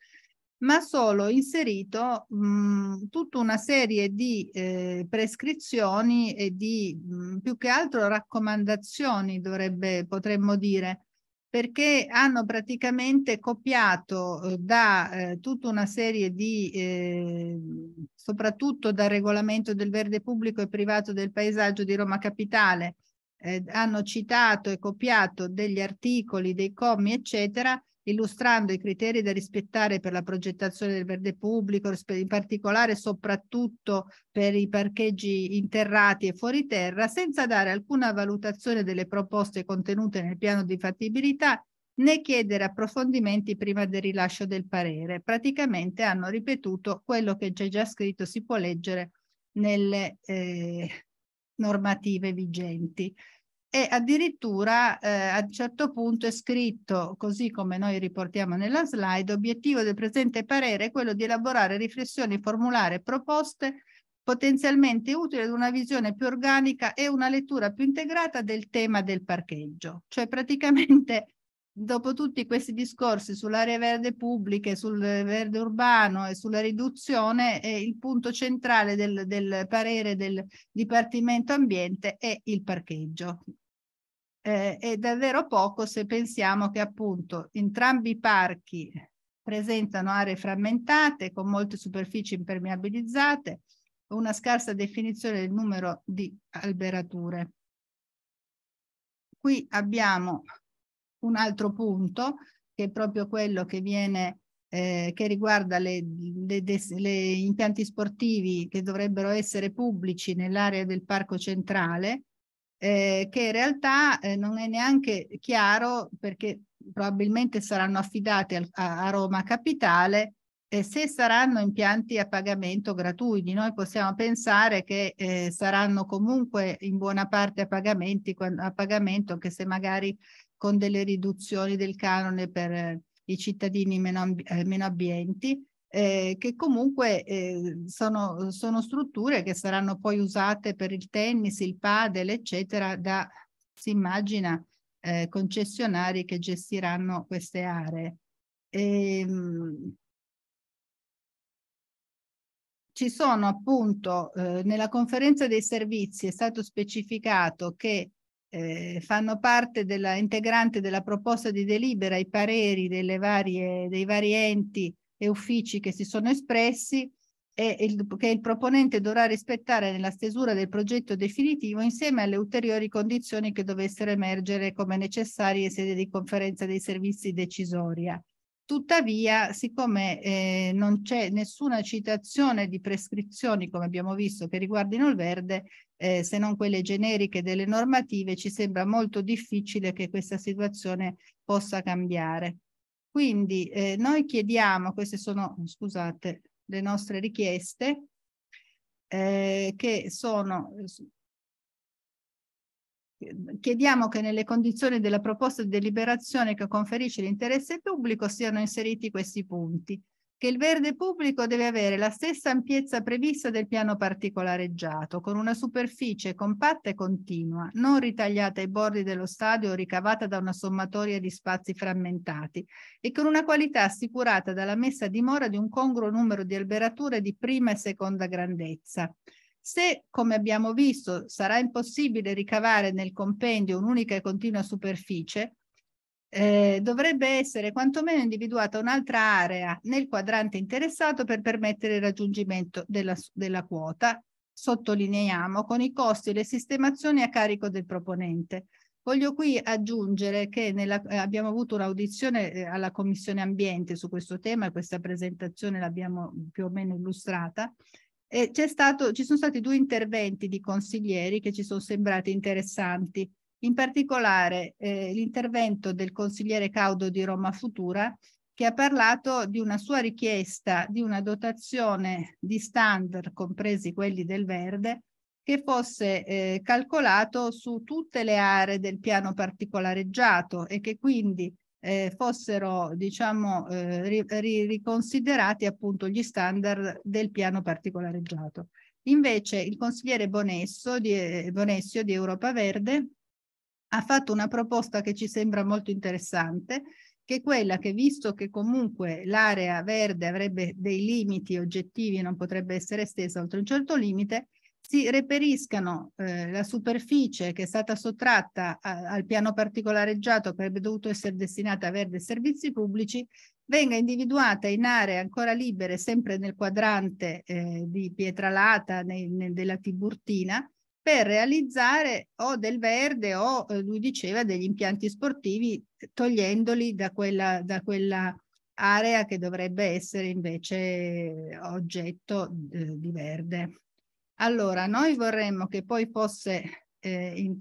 S2: ma solo inserito mh, tutta una serie di eh, prescrizioni e di mh, più che altro raccomandazioni, dovrebbe, potremmo dire, perché hanno praticamente copiato eh, da eh, tutta una serie di, eh, soprattutto dal regolamento del verde pubblico e privato del paesaggio di Roma Capitale, eh, hanno citato e copiato degli articoli, dei commi, eccetera, illustrando i criteri da rispettare per la progettazione del verde pubblico, in particolare soprattutto per i parcheggi interrati e fuori terra, senza dare alcuna valutazione delle proposte contenute nel piano di fattibilità né chiedere approfondimenti prima del rilascio del parere. Praticamente hanno ripetuto quello che c'è già scritto, si può leggere nelle eh, normative vigenti e addirittura eh, a un certo punto è scritto, così come noi riportiamo nella slide, obiettivo del presente parere è quello di elaborare riflessioni, formulare proposte potenzialmente utili ad una visione più organica e una lettura più integrata del tema del parcheggio. Cioè praticamente dopo tutti questi discorsi sull'area verde pubblica, sul verde urbano e sulla riduzione, eh, il punto centrale del, del parere del Dipartimento Ambiente è il parcheggio eh, è davvero poco se pensiamo che appunto entrambi i parchi presentano aree frammentate con molte superfici impermeabilizzate e una scarsa definizione del numero di alberature. Qui abbiamo un altro punto che è proprio quello che viene eh, che riguarda le, le, le, impianti sportivi che dovrebbero essere pubblici nell'area del parco centrale eh, che in realtà eh, non è neanche chiaro perché probabilmente saranno affidati al, a, a, Roma Capitale eh, se saranno impianti a pagamento gratuiti. Noi possiamo pensare che eh, saranno comunque in buona parte a, a pagamento, anche se magari con delle riduzioni del canone per eh, i cittadini meno, eh, meno abbienti eh, che comunque eh, sono, sono, strutture che saranno poi usate per il tennis, il padel, eccetera, da, si immagina,
S1: eh, concessionari che gestiranno queste aree. E, ehm, mh, ci sono appunto
S2: eh, nella conferenza dei servizi è stato specificato che eh, fanno parte della integrante della proposta di delibera i pareri varie, dei vari enti e uffici che si sono espressi e il, che il proponente dovrà rispettare nella stesura del progetto definitivo insieme alle ulteriori condizioni che dovessero emergere come necessarie in sede di conferenza dei servizi decisoria. Tuttavia, siccome eh, non c'è nessuna citazione di prescrizioni, come abbiamo visto, che riguardino il verde, eh, se non quelle generiche delle normative, ci sembra molto difficile che questa situazione possa cambiare. Quindi eh, noi chiediamo, queste sono, scusate, le nostre richieste, eh, che sono, eh, chiediamo che nelle condizioni della proposta di deliberazione che conferisce l'interesse pubblico siano inseriti questi punti che il verde pubblico deve avere la stessa ampiezza prevista del piano particolareggiato, con una superficie compatta e continua, non ritagliata ai bordi dello stadio o ricavata da una sommatoria di spazi frammentati, e con una qualità assicurata dalla messa a dimora di un congruo numero di alberature di prima e seconda grandezza. Se, come abbiamo visto, sarà impossibile ricavare nel compendio un'unica e continua superficie, eh, dovrebbe essere quantomeno individuata un'altra area nel quadrante interessato per permettere il raggiungimento della, della quota, sottolineiamo, con i costi e le sistemazioni a carico del proponente. Voglio qui aggiungere che nella, eh, abbiamo avuto un'audizione eh, alla Commissione Ambiente su questo tema, e questa presentazione l'abbiamo più o meno illustrata, e stato, ci sono stati due interventi di consiglieri che ci sono sembrati interessanti in particolare eh, l'intervento del consigliere Caudo di Roma Futura che ha parlato di una sua richiesta di una dotazione di standard, compresi quelli del verde, che fosse eh, calcolato su tutte le aree del piano particolareggiato e che quindi eh, fossero diciamo, eh, ri riconsiderati appunto gli standard del piano particolareggiato. Invece il consigliere Bonesso di, eh, Bonessio di Europa Verde ha fatto una proposta che ci sembra molto interessante, che è quella che visto che comunque l'area verde avrebbe dei limiti oggettivi e non potrebbe essere estesa oltre un certo limite, si reperiscano eh, la superficie che è stata sottratta a, al piano particolareggiato che avrebbe dovuto essere destinata a verde e servizi pubblici, venga individuata in aree ancora libere, sempre nel quadrante eh, di Pietralata, nei, nel, della Tiburtina, per realizzare o del verde o, eh, lui diceva, degli impianti sportivi, eh, togliendoli da quella, da quella area che dovrebbe essere invece oggetto eh, di verde. Allora, noi vorremmo che poi fosse, eh,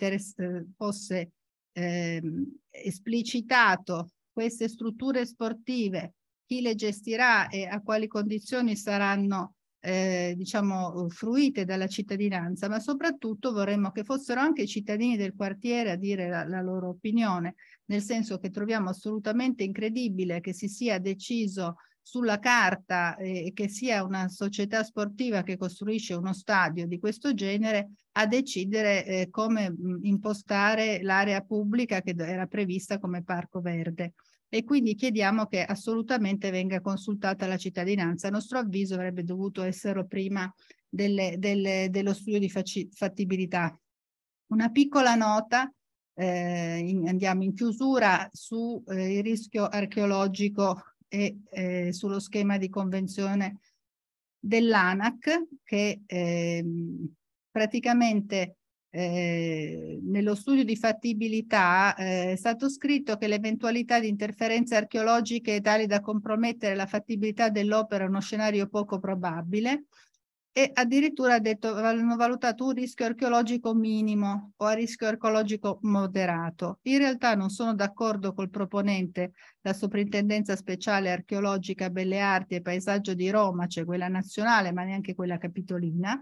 S2: fosse eh, esplicitato queste strutture sportive, chi le gestirà e a quali condizioni saranno eh, diciamo, uh, fruite dalla cittadinanza, ma soprattutto vorremmo che fossero anche i cittadini del quartiere a dire la, la loro opinione, nel senso che troviamo assolutamente incredibile che si sia deciso sulla carta eh, e eh, che sia una società sportiva che costruisce uno stadio di questo genere a decidere eh, come mh, mm, impostare l'area pubblica che era prevista come parco verde e quindi chiediamo che assolutamente venga consultata la cittadinanza. A nostro avviso avrebbe dovuto essere prima delle, delle, dello studio di fattibilità. Una piccola nota, eh, in, andiamo in chiusura, sul eh, rischio archeologico e eh, sullo schema di convenzione dell'ANAC che ehm, praticamente eh, nello studio di fattibilità eh, è stato scritto che l'eventualità di interferenze archeologiche tali da compromettere la fattibilità dell'opera è uno scenario poco probabile e addirittura ha detto hanno valutato un rischio archeologico minimo o a rischio archeologico moderato. In realtà non sono d'accordo col proponente, la Soprintendenza Speciale Archeologica Belle Arti e Paesaggio di Roma, cioè quella nazionale ma neanche quella capitolina,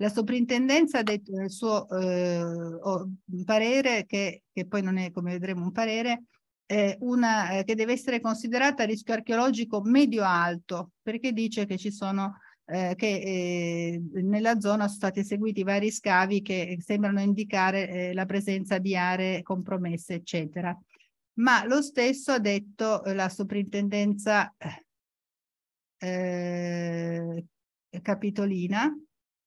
S2: la soprintendenza ha detto nel suo eh, parere, che, che, poi non è come vedremo un parere, eh, una, eh, che deve essere considerata a rischio archeologico medio-alto, perché dice che ci sono eh, che eh, nella zona sono stati eseguiti vari scavi che sembrano indicare eh, la presenza di aree compromesse, eccetera. Ma lo stesso ha detto eh, la soprintendenza eh, capitolina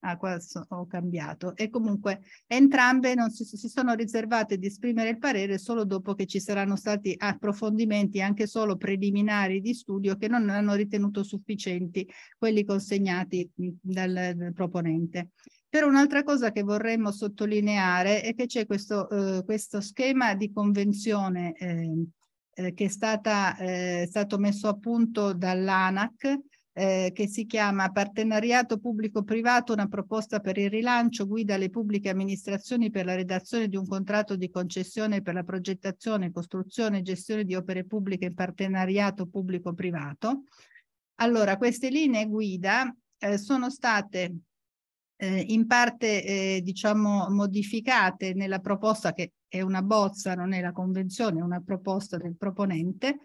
S2: ah qua so, ho cambiato, e comunque entrambe non si, si, sono riservate di esprimere il parere solo dopo che ci saranno stati approfondimenti anche solo preliminari di studio che non hanno ritenuto sufficienti quelli consegnati dal, dal proponente. Però un'altra cosa che vorremmo sottolineare è che c'è questo, eh, questo, schema di convenzione eh, eh, che è stata, eh, stato messo a punto dall'ANAC eh, che si chiama Partenariato Pubblico-Privato, una proposta per il rilancio, guida alle pubbliche amministrazioni per la redazione di un contratto di concessione per la progettazione, costruzione e gestione di opere pubbliche in partenariato pubblico-privato. Allora, queste linee guida eh, sono state eh, in parte eh, diciamo modificate nella proposta che è una bozza, non è la convenzione, è una proposta del proponente,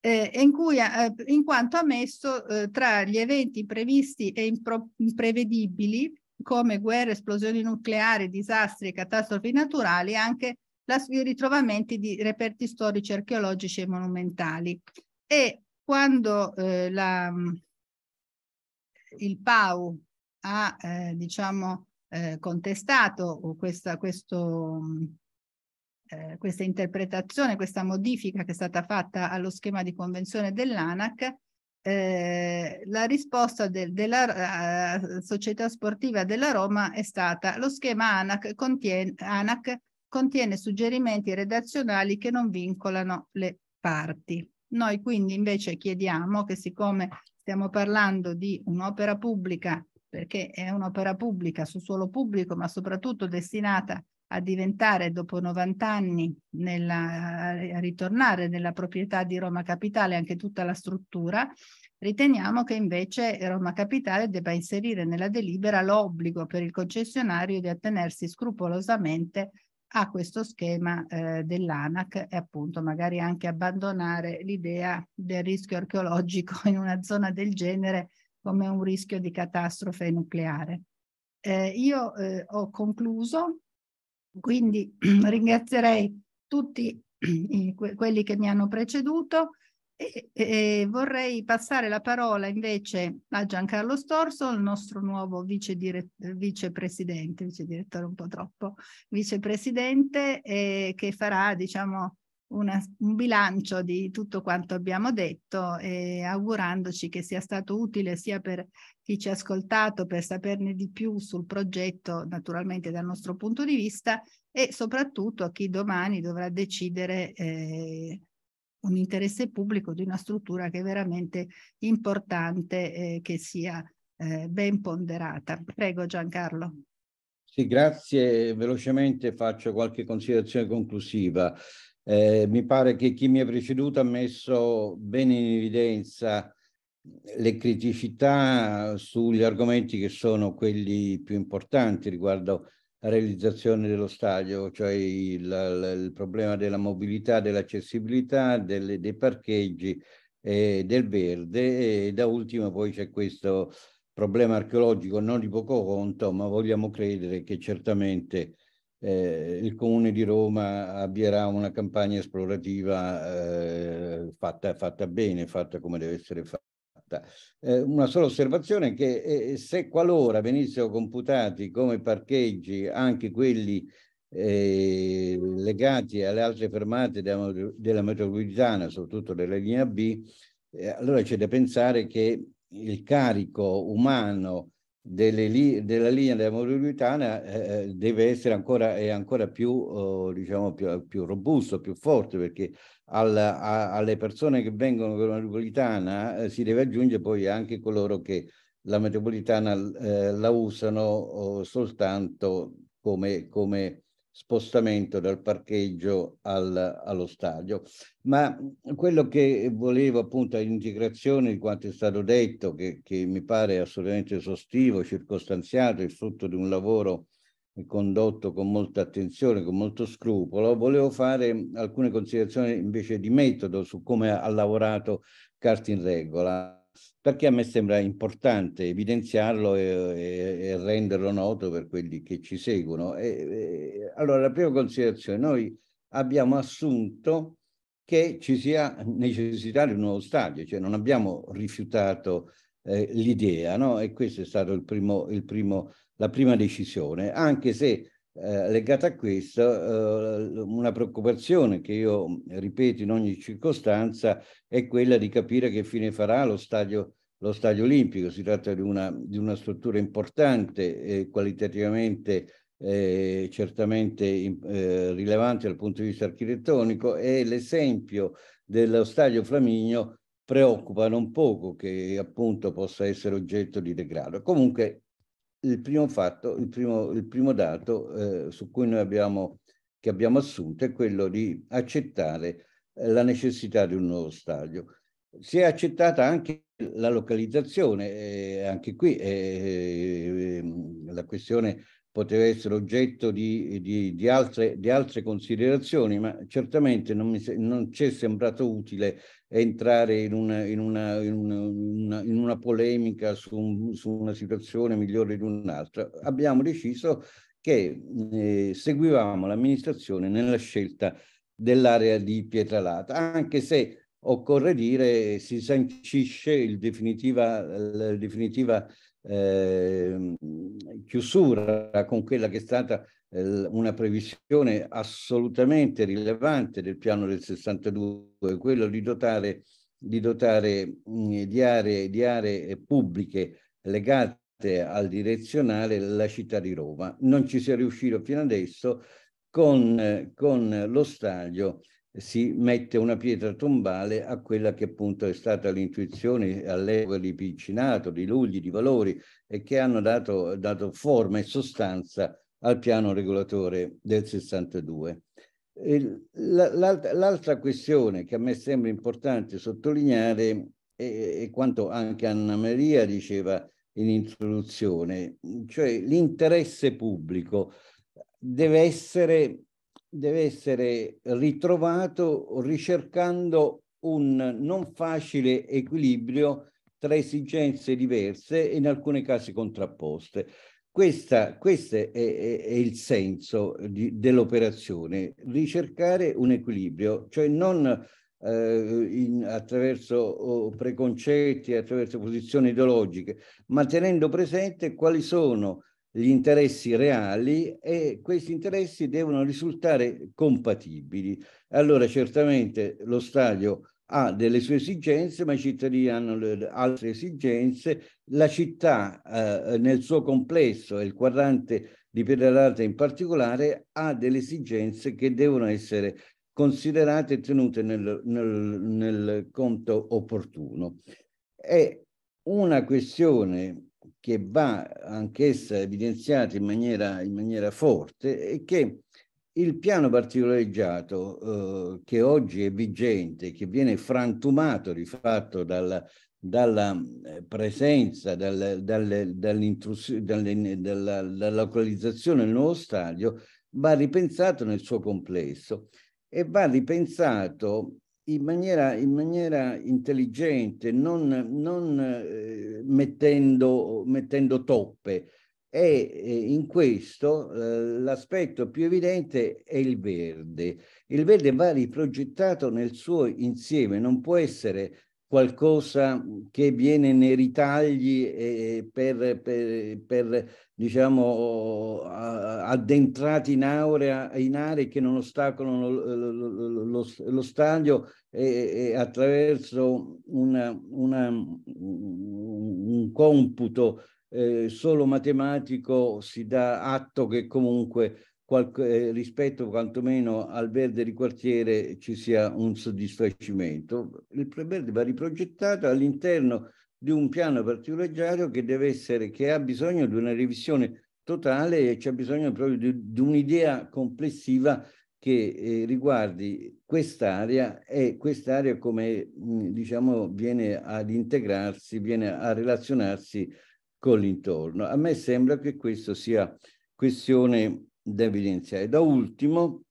S2: eh, in, cui, eh, in quanto ha messo eh, tra gli eventi previsti e impro- imprevedibili come guerre, esplosioni nucleari, disastri e catastrofi naturali anche la, i ritrovamenti di reperti storici, archeologici e monumentali. E quando eh, la, mm, il PAU ha eh, diciamo, eh, contestato questa, questo, mm, eh, questa interpretazione, questa modifica che è stata fatta allo schema di convenzione dell'ANAC, eh, la risposta del, della uh, società sportiva della Roma è stata lo schema ANAC contiene, ANAC contiene suggerimenti redazionali che non vincolano le parti. Noi quindi invece chiediamo che siccome stiamo parlando di un'opera pubblica, perché è un'opera pubblica su suolo pubblico, ma soprattutto destinata a diventare dopo 90 anni, nella, a ritornare nella proprietà di Roma Capitale anche tutta la struttura, riteniamo che invece Roma Capitale debba inserire nella delibera l'obbligo per il concessionario di attenersi scrupolosamente a questo schema eh, dell'ANAC e appunto magari anche abbandonare l'idea del rischio archeologico in una zona del genere come un rischio di catastrofe nucleare. Eh, io eh, ho concluso quindi ringrazierei tutti quelli che mi hanno preceduto e, e, vorrei passare la parola invece a Giancarlo Storso, il nostro nuovo vice dire, vicepresidente, vicedirettore un po' troppo, vicepresidente eh, che farà diciamo una, un bilancio di tutto quanto abbiamo detto e augurandoci che sia stato utile sia per chi ci ha ascoltato per saperne di più sul progetto naturalmente dal nostro punto di vista e soprattutto a chi domani dovrà decidere eh, un interesse pubblico di una struttura che è veramente importante eh, che sia eh, ben ponderata. Prego Giancarlo.
S6: Sì, grazie. Velocemente faccio qualche considerazione conclusiva. Eh, mi pare che chi mi ha preceduto ha messo bene in evidenza le criticità sugli argomenti che sono quelli più importanti riguardo la realizzazione dello stadio, cioè il, il problema della mobilità, dell'accessibilità, dei parcheggi, eh, del verde e da ultimo poi c'è questo problema archeologico non di poco conto, ma vogliamo credere che certamente eh, il Comune di Roma avvierà una campagna esplorativa eh, fatta, fatta, bene, fatta come deve essere fatta. Eh, una sola osservazione è che eh, se qualora venissero computati come parcheggi anche quelli eh, legati alle altre fermate della, della metropolitana, soprattutto della linea B, eh, allora c'è da pensare che il carico umano delle, della linea della Mauritana eh, eh, deve essere ancora, ancora più, eh, diciamo, più, più, robusto, più forte, perché al, a, alle persone che vengono con la metropolitana eh, si deve aggiungere poi anche coloro che la metropolitana eh, la usano oh, soltanto come, come spostamento dal parcheggio al, allo stadio. Ma quello che volevo appunto all'integrazione di quanto è stato detto, che, che mi pare assolutamente esaustivo, circostanziato, il frutto di un lavoro condotto con molta attenzione, con molto scrupolo, volevo fare alcune considerazioni invece di metodo su come ha lavorato Carti in Regola perché a me sembra importante evidenziarlo e, e, e renderlo noto per quelli che ci seguono. E, allora, la prima considerazione, noi abbiamo assunto che ci sia necessità di un nuovo stadio, cioè non abbiamo rifiutato eh, l'idea, no? E questa è stata il primo, il primo, la prima decisione, anche se eh, legata a questo, eh, una preoccupazione che io mm, ripeto in ogni circostanza è quella di capire che fine farà lo stadio, lo stadio olimpico. Si tratta di una, di una struttura importante e qualitativamente eh, certamente eh, rilevante dal punto di vista architettonico e l'esempio dello stadio Flaminio preoccupa non poco che appunto possa essere oggetto di degrado. Comunque il primo fatto, il primo, il primo dato eh, su cui noi abbiamo, che abbiamo assunto è quello di accettare eh, la necessità di un nuovo stadio. Si è accettata anche la localizzazione, eh, anche qui eh, ehm, la questione poteva essere oggetto di, di, di, altre, di altre, considerazioni, ma certamente non, mi, non ci è sembrato utile entrare in una, in una, in una, in una polemica su, un, su, una situazione migliore di un'altra. Abbiamo deciso che eh, seguivamo l'amministrazione nella scelta dell'area di Pietralata, anche se occorre dire si sancisce il definitiva, la definitiva eh, chiusura con quella che è stata una previsione assolutamente rilevante del piano del 62, quello di dotare, di, dotare mm, di, aree, di aree eh, pubbliche legate al direzionale la città di Roma. Non ci si è riuscito fino adesso, con, con lo stadio si mette una pietra tombale a quella che appunto è stata l'intuizione all'epoca di Piccinato, di Lugli, di Valori e che hanno dato, dato forma e sostanza al piano regolatore del 62. L'altra questione che a me sembra importante sottolineare è quanto anche Anna Maria diceva in introduzione, cioè l'interesse pubblico deve essere, deve essere ritrovato ricercando un non facile equilibrio tra esigenze diverse e in alcuni casi contrapposte. Questo è, è, è, il senso eh, dell'operazione, ricercare un equilibrio, cioè non eh, in, attraverso oh, preconcetti, attraverso posizioni ideologiche, ma tenendo presente quali sono gli interessi reali e questi interessi devono risultare compatibili. Allora certamente lo stadio ha delle sue esigenze, ma i cittadini hanno le, altre esigenze. La città eh, nel suo complesso e il quadrante di Pietrarata in particolare ha delle esigenze che devono essere considerate e tenute nel, nel, nel conto opportuno. È una questione che va anch'essa evidenziata in maniera, in maniera forte e che il piano particolareggiato eh, che oggi è vigente, che viene frantumato di fatto dalla, dalla eh, presenza, dal, dal, dalla, dalla localizzazione del nuovo stadio, va ripensato nel suo complesso e va ripensato in maniera, in maniera intelligente, non, non eh, mettendo, mettendo toppe, e eh, in questo eh, l'aspetto più evidente è il verde. Il verde va riprogettato nel suo insieme, non può essere qualcosa che viene nei ritagli eh, per, per, per, diciamo, addentrati in, aurea, in aree che non ostacolano lo, lo, lo, lo stadio e, e attraverso una, una, un computo eh, solo matematico si dà atto che comunque qualche, eh, rispetto quantomeno al verde di quartiere ci sia un soddisfacimento. Il preverde va riprogettato all'interno di un piano particolareggiato che deve essere, che ha bisogno di una revisione totale e c'è bisogno proprio di, di un'idea complessiva che eh, riguardi quest'area e quest'area come mh, mm, diciamo viene ad integrarsi, viene a relazionarsi con l'intorno. A me sembra che questo sia questione da evidenziare. Da ultimo,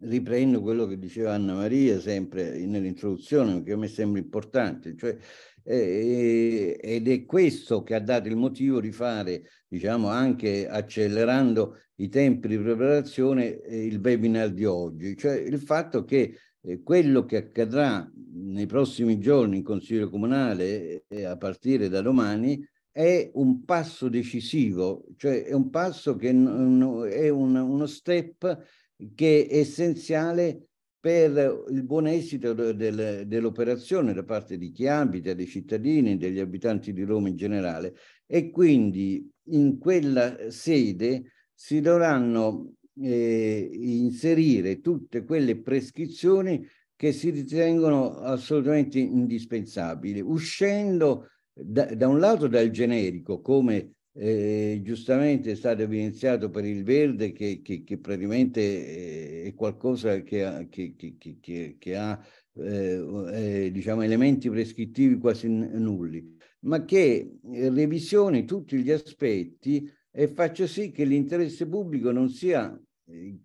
S6: riprendo quello che diceva Anna Maria sempre nell'introduzione, che a me sembra importante, cioè, eh, eh, ed è questo che ha dato il motivo di fare, diciamo anche accelerando i tempi di preparazione, eh, il webinar di oggi, cioè il fatto che eh, quello che accadrà nei prossimi giorni in Consiglio Comunale eh, a partire da domani è un passo decisivo, cioè è un passo che è un, uno step che è essenziale per il buon esito del, dell'operazione da parte di chi abita, dei cittadini, degli abitanti di Roma in generale. E quindi in quella sede si dovranno eh, inserire tutte quelle prescrizioni che si ritengono assolutamente indispensabili, uscendo da, da un lato dal generico, come eh, giustamente è stato evidenziato per il verde che, che, che praticamente eh, è qualcosa che ha, che, ha eh, eh, diciamo elementi prescrittivi quasi nulli, ma che eh, revisioni tutti gli aspetti e faccia sì che l'interesse pubblico non sia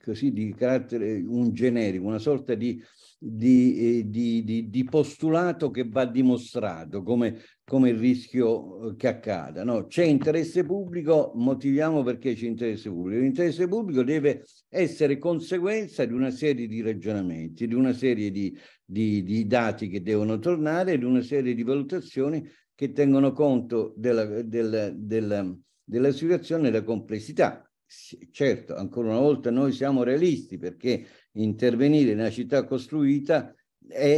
S6: così di carattere un generico, una sorta di di, di, di, di, postulato che va dimostrato, come come il rischio eh, che accada. No? C'è interesse pubblico, motiviamo perché c'è interesse pubblico. L'interesse pubblico deve essere conseguenza di una serie di ragionamenti, di una serie di, di, di dati che devono tornare, di una serie di valutazioni che tengono conto della, della, della, della situazione e della complessità. Certo, ancora una volta noi siamo realisti perché intervenire in una città costruita e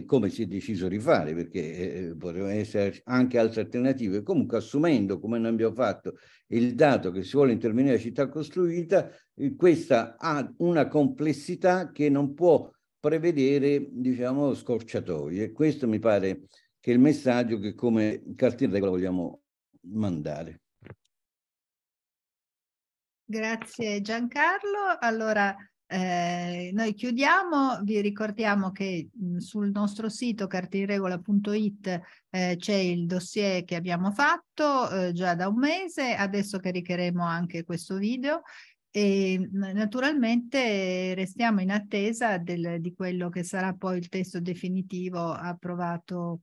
S6: eh, come si è deciso di fare, perché eh, eh potevano esserci anche altre alternative. Comunque, assumendo, come noi abbiamo fatto, il dato che si vuole intervenire la città costruita, eh, questa ha una complessità che non può prevedere, diciamo, scorciatoie. Questo mi pare che è il messaggio che come cartiera vogliamo mandare.
S2: Grazie Giancarlo. Allora, eh, noi chiudiamo, vi ricordiamo che sul nostro sito cartiregola.it eh, c'è il dossier che abbiamo fatto eh, già da un mese, adesso caricheremo anche questo video e naturalmente restiamo in attesa del, di quello che sarà poi il testo definitivo approvato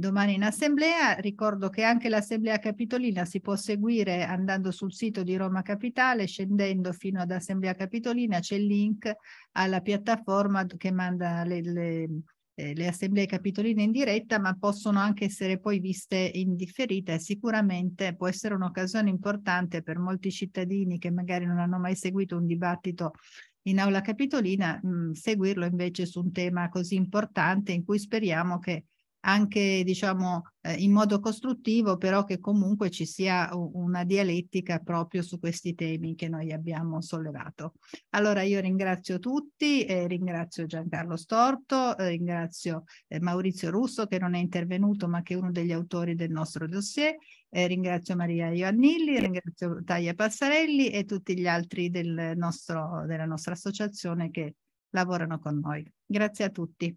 S2: domani in assemblea. Ricordo che anche l'assemblea capitolina si può seguire andando sul sito di Roma Capitale, scendendo fino ad assemblea capitolina, c'è il link alla piattaforma che manda le, le, eh, le assemblee capitoline in diretta, ma possono anche essere poi viste in differita e sicuramente può essere un'occasione importante per molti cittadini che magari non hanno mai seguito un dibattito in aula capitolina, mh, mm, seguirlo invece su un tema così importante in cui speriamo che anche diciamo eh, in modo costruttivo, però che comunque ci sia una dialettica proprio su questi temi che noi abbiamo sollevato. Allora io ringrazio tutti, eh, ringrazio Giancarlo Storto, eh, ringrazio eh, Maurizio Russo che non è intervenuto ma che è uno degli autori del nostro dossier, eh, ringrazio Maria Ioannilli, ringrazio Taglia Passarelli e tutti gli
S1: altri del nostro, della nostra associazione che lavorano con noi. Grazie a tutti.